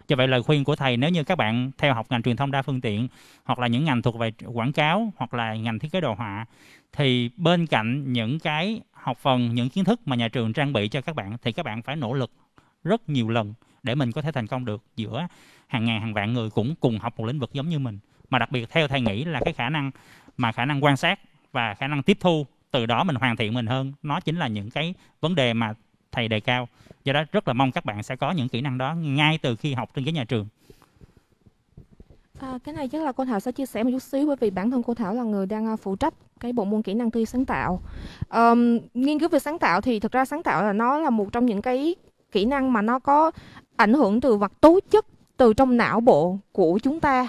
do vậy lời khuyên của thầy nếu như các bạn theo học ngành truyền thông đa phương tiện hoặc là những ngành thuộc về quảng cáo hoặc là ngành thiết kế đồ họa thì bên cạnh những cái học phần những kiến thức mà nhà trường trang bị cho các bạn thì các bạn phải nỗ lực rất nhiều lần để mình có thể thành công được giữa hàng ngàn hàng vạn người cũng cùng học một lĩnh vực giống như mình mà đặc biệt theo thầy nghĩ là cái khả năng mà khả năng quan sát và khả năng tiếp thu từ đó mình hoàn thiện mình hơn nó chính là những cái vấn đề mà thầy đề cao do đó rất là mong các bạn sẽ có những kỹ năng đó ngay từ khi học trên ghế nhà trường À, cái này chắc là cô Thảo sẽ chia sẻ một chút xíu bởi vì bản thân cô Thảo là người đang à, phụ trách cái bộ môn kỹ năng tư sáng tạo. Um, nghiên cứu về sáng tạo thì thực ra sáng tạo là nó là một trong những cái kỹ năng mà nó có ảnh hưởng từ vật tố chất từ trong não bộ của chúng ta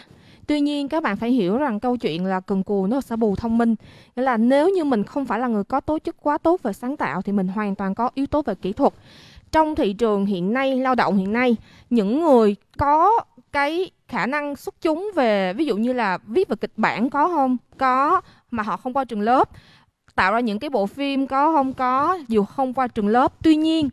Tuy nhiên các bạn phải hiểu rằng câu chuyện là cần cù nó sẽ bù thông minh. Nghĩa là nếu như mình không phải là người có tố chất quá tốt về sáng tạo thì mình hoàn toàn có yếu tố về kỹ thuật. Trong thị trường hiện nay, lao động hiện nay, những người có cái khả năng xuất chúng về ví dụ như là viết về kịch bản có không? Có mà họ không qua trường lớp tạo ra những cái bộ phim có không có dù không qua trường lớp tuy nhiên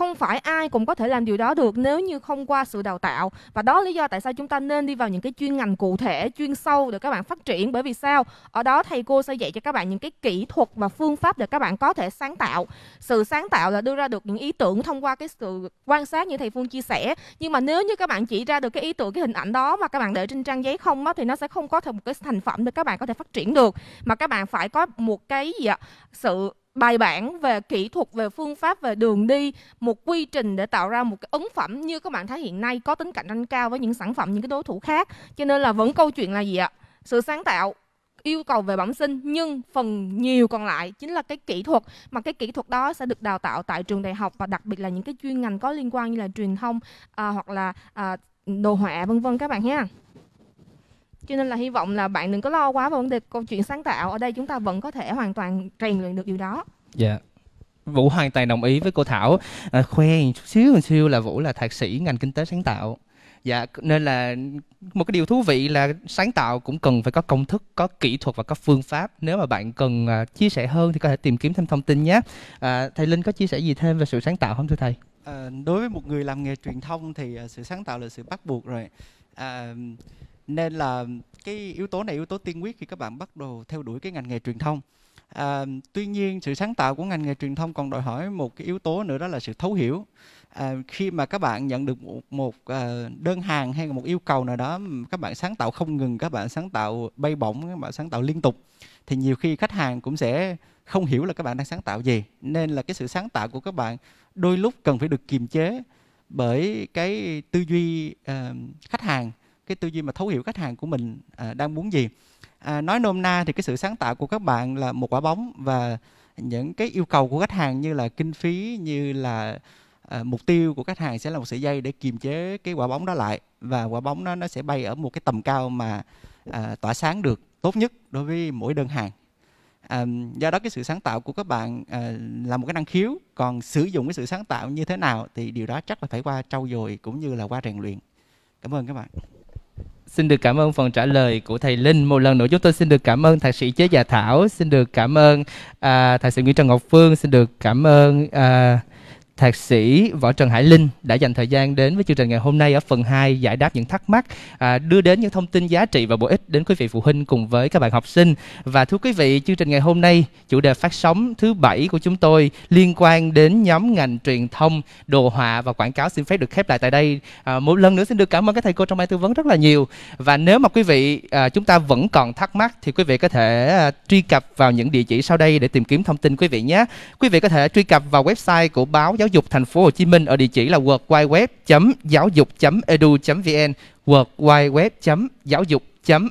không phải ai cũng có thể làm điều đó được nếu như không qua sự đào tạo và đó lý do tại sao chúng ta nên đi vào những cái chuyên ngành cụ thể chuyên sâu để các bạn phát triển bởi vì sao ở đó thầy cô sẽ dạy cho các bạn những cái kỹ thuật và phương pháp để các bạn có thể sáng tạo sự sáng tạo là đưa ra được những ý tưởng thông qua cái sự quan sát như thầy phương chia sẻ nhưng mà nếu như các bạn chỉ ra được cái ý tưởng cái hình ảnh đó mà các bạn để trên trang giấy không á, thì nó sẽ không có thành một cái thành phẩm để các bạn có thể phát triển được mà các bạn phải có một cái gì ạ sự bài bản về kỹ thuật về phương pháp về đường đi một quy trình để tạo ra một cái ấn phẩm như các bạn thấy hiện nay có tính cạnh tranh cao với những sản phẩm những cái đối thủ khác cho nên là vẫn câu chuyện là gì ạ sự sáng tạo yêu cầu về bẩm sinh nhưng phần nhiều còn lại chính là cái kỹ thuật mà cái kỹ thuật đó sẽ được đào tạo tại trường đại học và đặc biệt là những cái chuyên ngành có liên quan như là truyền thông à, hoặc là à, đồ họa vân vân các bạn nhé cho nên là hy vọng là bạn đừng có lo quá về vấn đề câu chuyện sáng tạo ở đây chúng ta vẫn có thể hoàn toàn rèn luyện được điều đó dạ yeah. Vũ hoàn toàn đồng ý với cô Thảo à, khoe chút xíu một xíu là Vũ là thạc sĩ ngành kinh tế sáng tạo dạ nên là một cái điều thú vị là sáng tạo cũng cần phải có công thức có kỹ thuật và có phương pháp nếu mà bạn cần uh, chia sẻ hơn thì có thể tìm kiếm thêm thông tin nhé à, thầy Linh có chia sẻ gì thêm về sự sáng tạo không thưa thầy à, đối với một người làm nghề truyền thông thì uh, sự sáng tạo là sự bắt buộc rồi uh, nên là cái yếu tố này yếu tố tiên quyết khi các bạn bắt đầu theo đuổi cái ngành nghề truyền thông à, tuy nhiên sự sáng tạo của ngành nghề truyền thông còn đòi hỏi một cái yếu tố nữa đó là sự thấu hiểu à, khi mà các bạn nhận được một, một à, đơn hàng hay một yêu cầu nào đó các bạn sáng tạo không ngừng các bạn sáng tạo bay bổng các bạn sáng tạo liên tục thì nhiều khi khách hàng cũng sẽ không hiểu là các bạn đang sáng tạo gì nên là cái sự sáng tạo của các bạn đôi lúc cần phải được kiềm chế bởi cái tư duy uh, khách hàng cái tư duy mà thấu hiểu khách hàng của mình à, đang muốn gì à, nói nôm na thì cái sự sáng tạo của các bạn là một quả bóng và những cái yêu cầu của khách hàng như là kinh phí như là à, mục tiêu của khách hàng sẽ là một sợi dây để kiềm chế cái quả bóng đó lại và quả bóng nó nó sẽ bay ở một cái tầm cao mà à, tỏa sáng được tốt nhất đối với mỗi đơn hàng à, do đó cái sự sáng tạo của các bạn à, là một cái năng khiếu còn sử dụng cái sự sáng tạo như thế nào thì điều đó chắc là phải qua trau dồi cũng như là qua rèn luyện cảm ơn các bạn Xin được cảm ơn phần trả lời của thầy Linh. Một lần nữa chúng tôi xin được cảm ơn thạc sĩ Chế già Thảo, xin được cảm ơn à, thạc sĩ Nguyễn Trần Ngọc Phương, xin được cảm ơn à, Thạc sĩ Võ Trần Hải Linh đã dành thời gian đến với chương trình ngày hôm nay ở phần 2 giải đáp những thắc mắc, à, đưa đến những thông tin giá trị và bổ ích đến quý vị phụ huynh cùng với các bạn học sinh. Và thưa quý vị, chương trình ngày hôm nay, chủ đề phát sóng thứ bảy của chúng tôi liên quan đến nhóm ngành truyền thông, đồ họa và quảng cáo xin phép được khép lại tại đây. À, một lần nữa xin được cảm ơn các thầy cô trong ban tư vấn rất là nhiều. Và nếu mà quý vị à, chúng ta vẫn còn thắc mắc thì quý vị có thể à, truy cập vào những địa chỉ sau đây để tìm kiếm thông tin quý vị nhé. Quý vị có thể truy cập vào website của báo giáo dục thành phố Hồ Chí Minh ở địa chỉ là www dục.edu.vn worldwideweb.giáo dục edu vn www giáo dục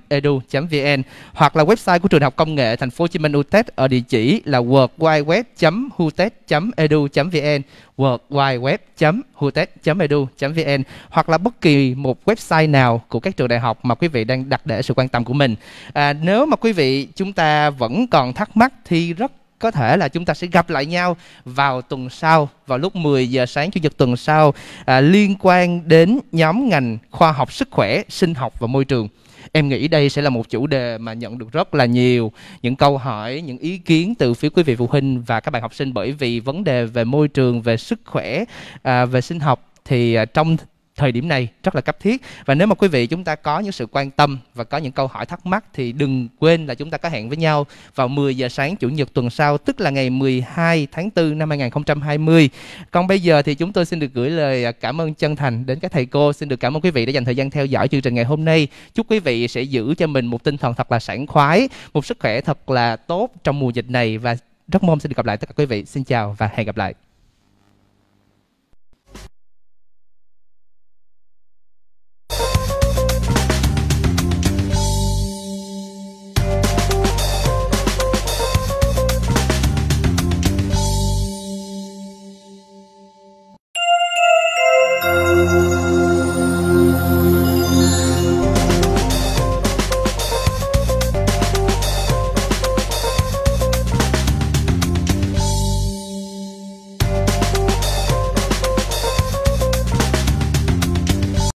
edu vn hoặc là website của trường học công nghệ thành phố Hồ Chí Minh UTED ở địa chỉ là www huted edu vn www huted edu vn hoặc là bất kỳ một website nào của các trường đại học mà quý vị đang đặt để sự quan tâm của mình. À, nếu mà quý vị chúng ta vẫn còn thắc mắc thì rất có thể là chúng ta sẽ gặp lại nhau vào tuần sau vào lúc 10 giờ sáng chủ nhật tuần sau à, liên quan đến nhóm ngành khoa học sức khỏe sinh học và môi trường em nghĩ đây sẽ là một chủ đề mà nhận được rất là nhiều những câu hỏi những ý kiến từ phía quý vị phụ huynh và các bạn học sinh bởi vì vấn đề về môi trường về sức khỏe à, về sinh học thì à, trong thời điểm này rất là cấp thiết và nếu mà quý vị chúng ta có những sự quan tâm và có những câu hỏi thắc mắc thì đừng quên là chúng ta có hẹn với nhau vào 10 giờ sáng chủ nhật tuần sau tức là ngày 12 tháng 4 năm 2020. Còn bây giờ thì chúng tôi xin được gửi lời à, cảm ơn chân thành đến các thầy cô, xin được cảm ơn quý vị đã dành thời gian theo dõi chương trình ngày hôm nay. Chúc quý vị sẽ giữ cho mình một tinh thần thật là sảng khoái, một sức khỏe thật là tốt trong mùa dịch này và rất mong xin được gặp lại tất cả quý vị. Xin chào và hẹn gặp lại.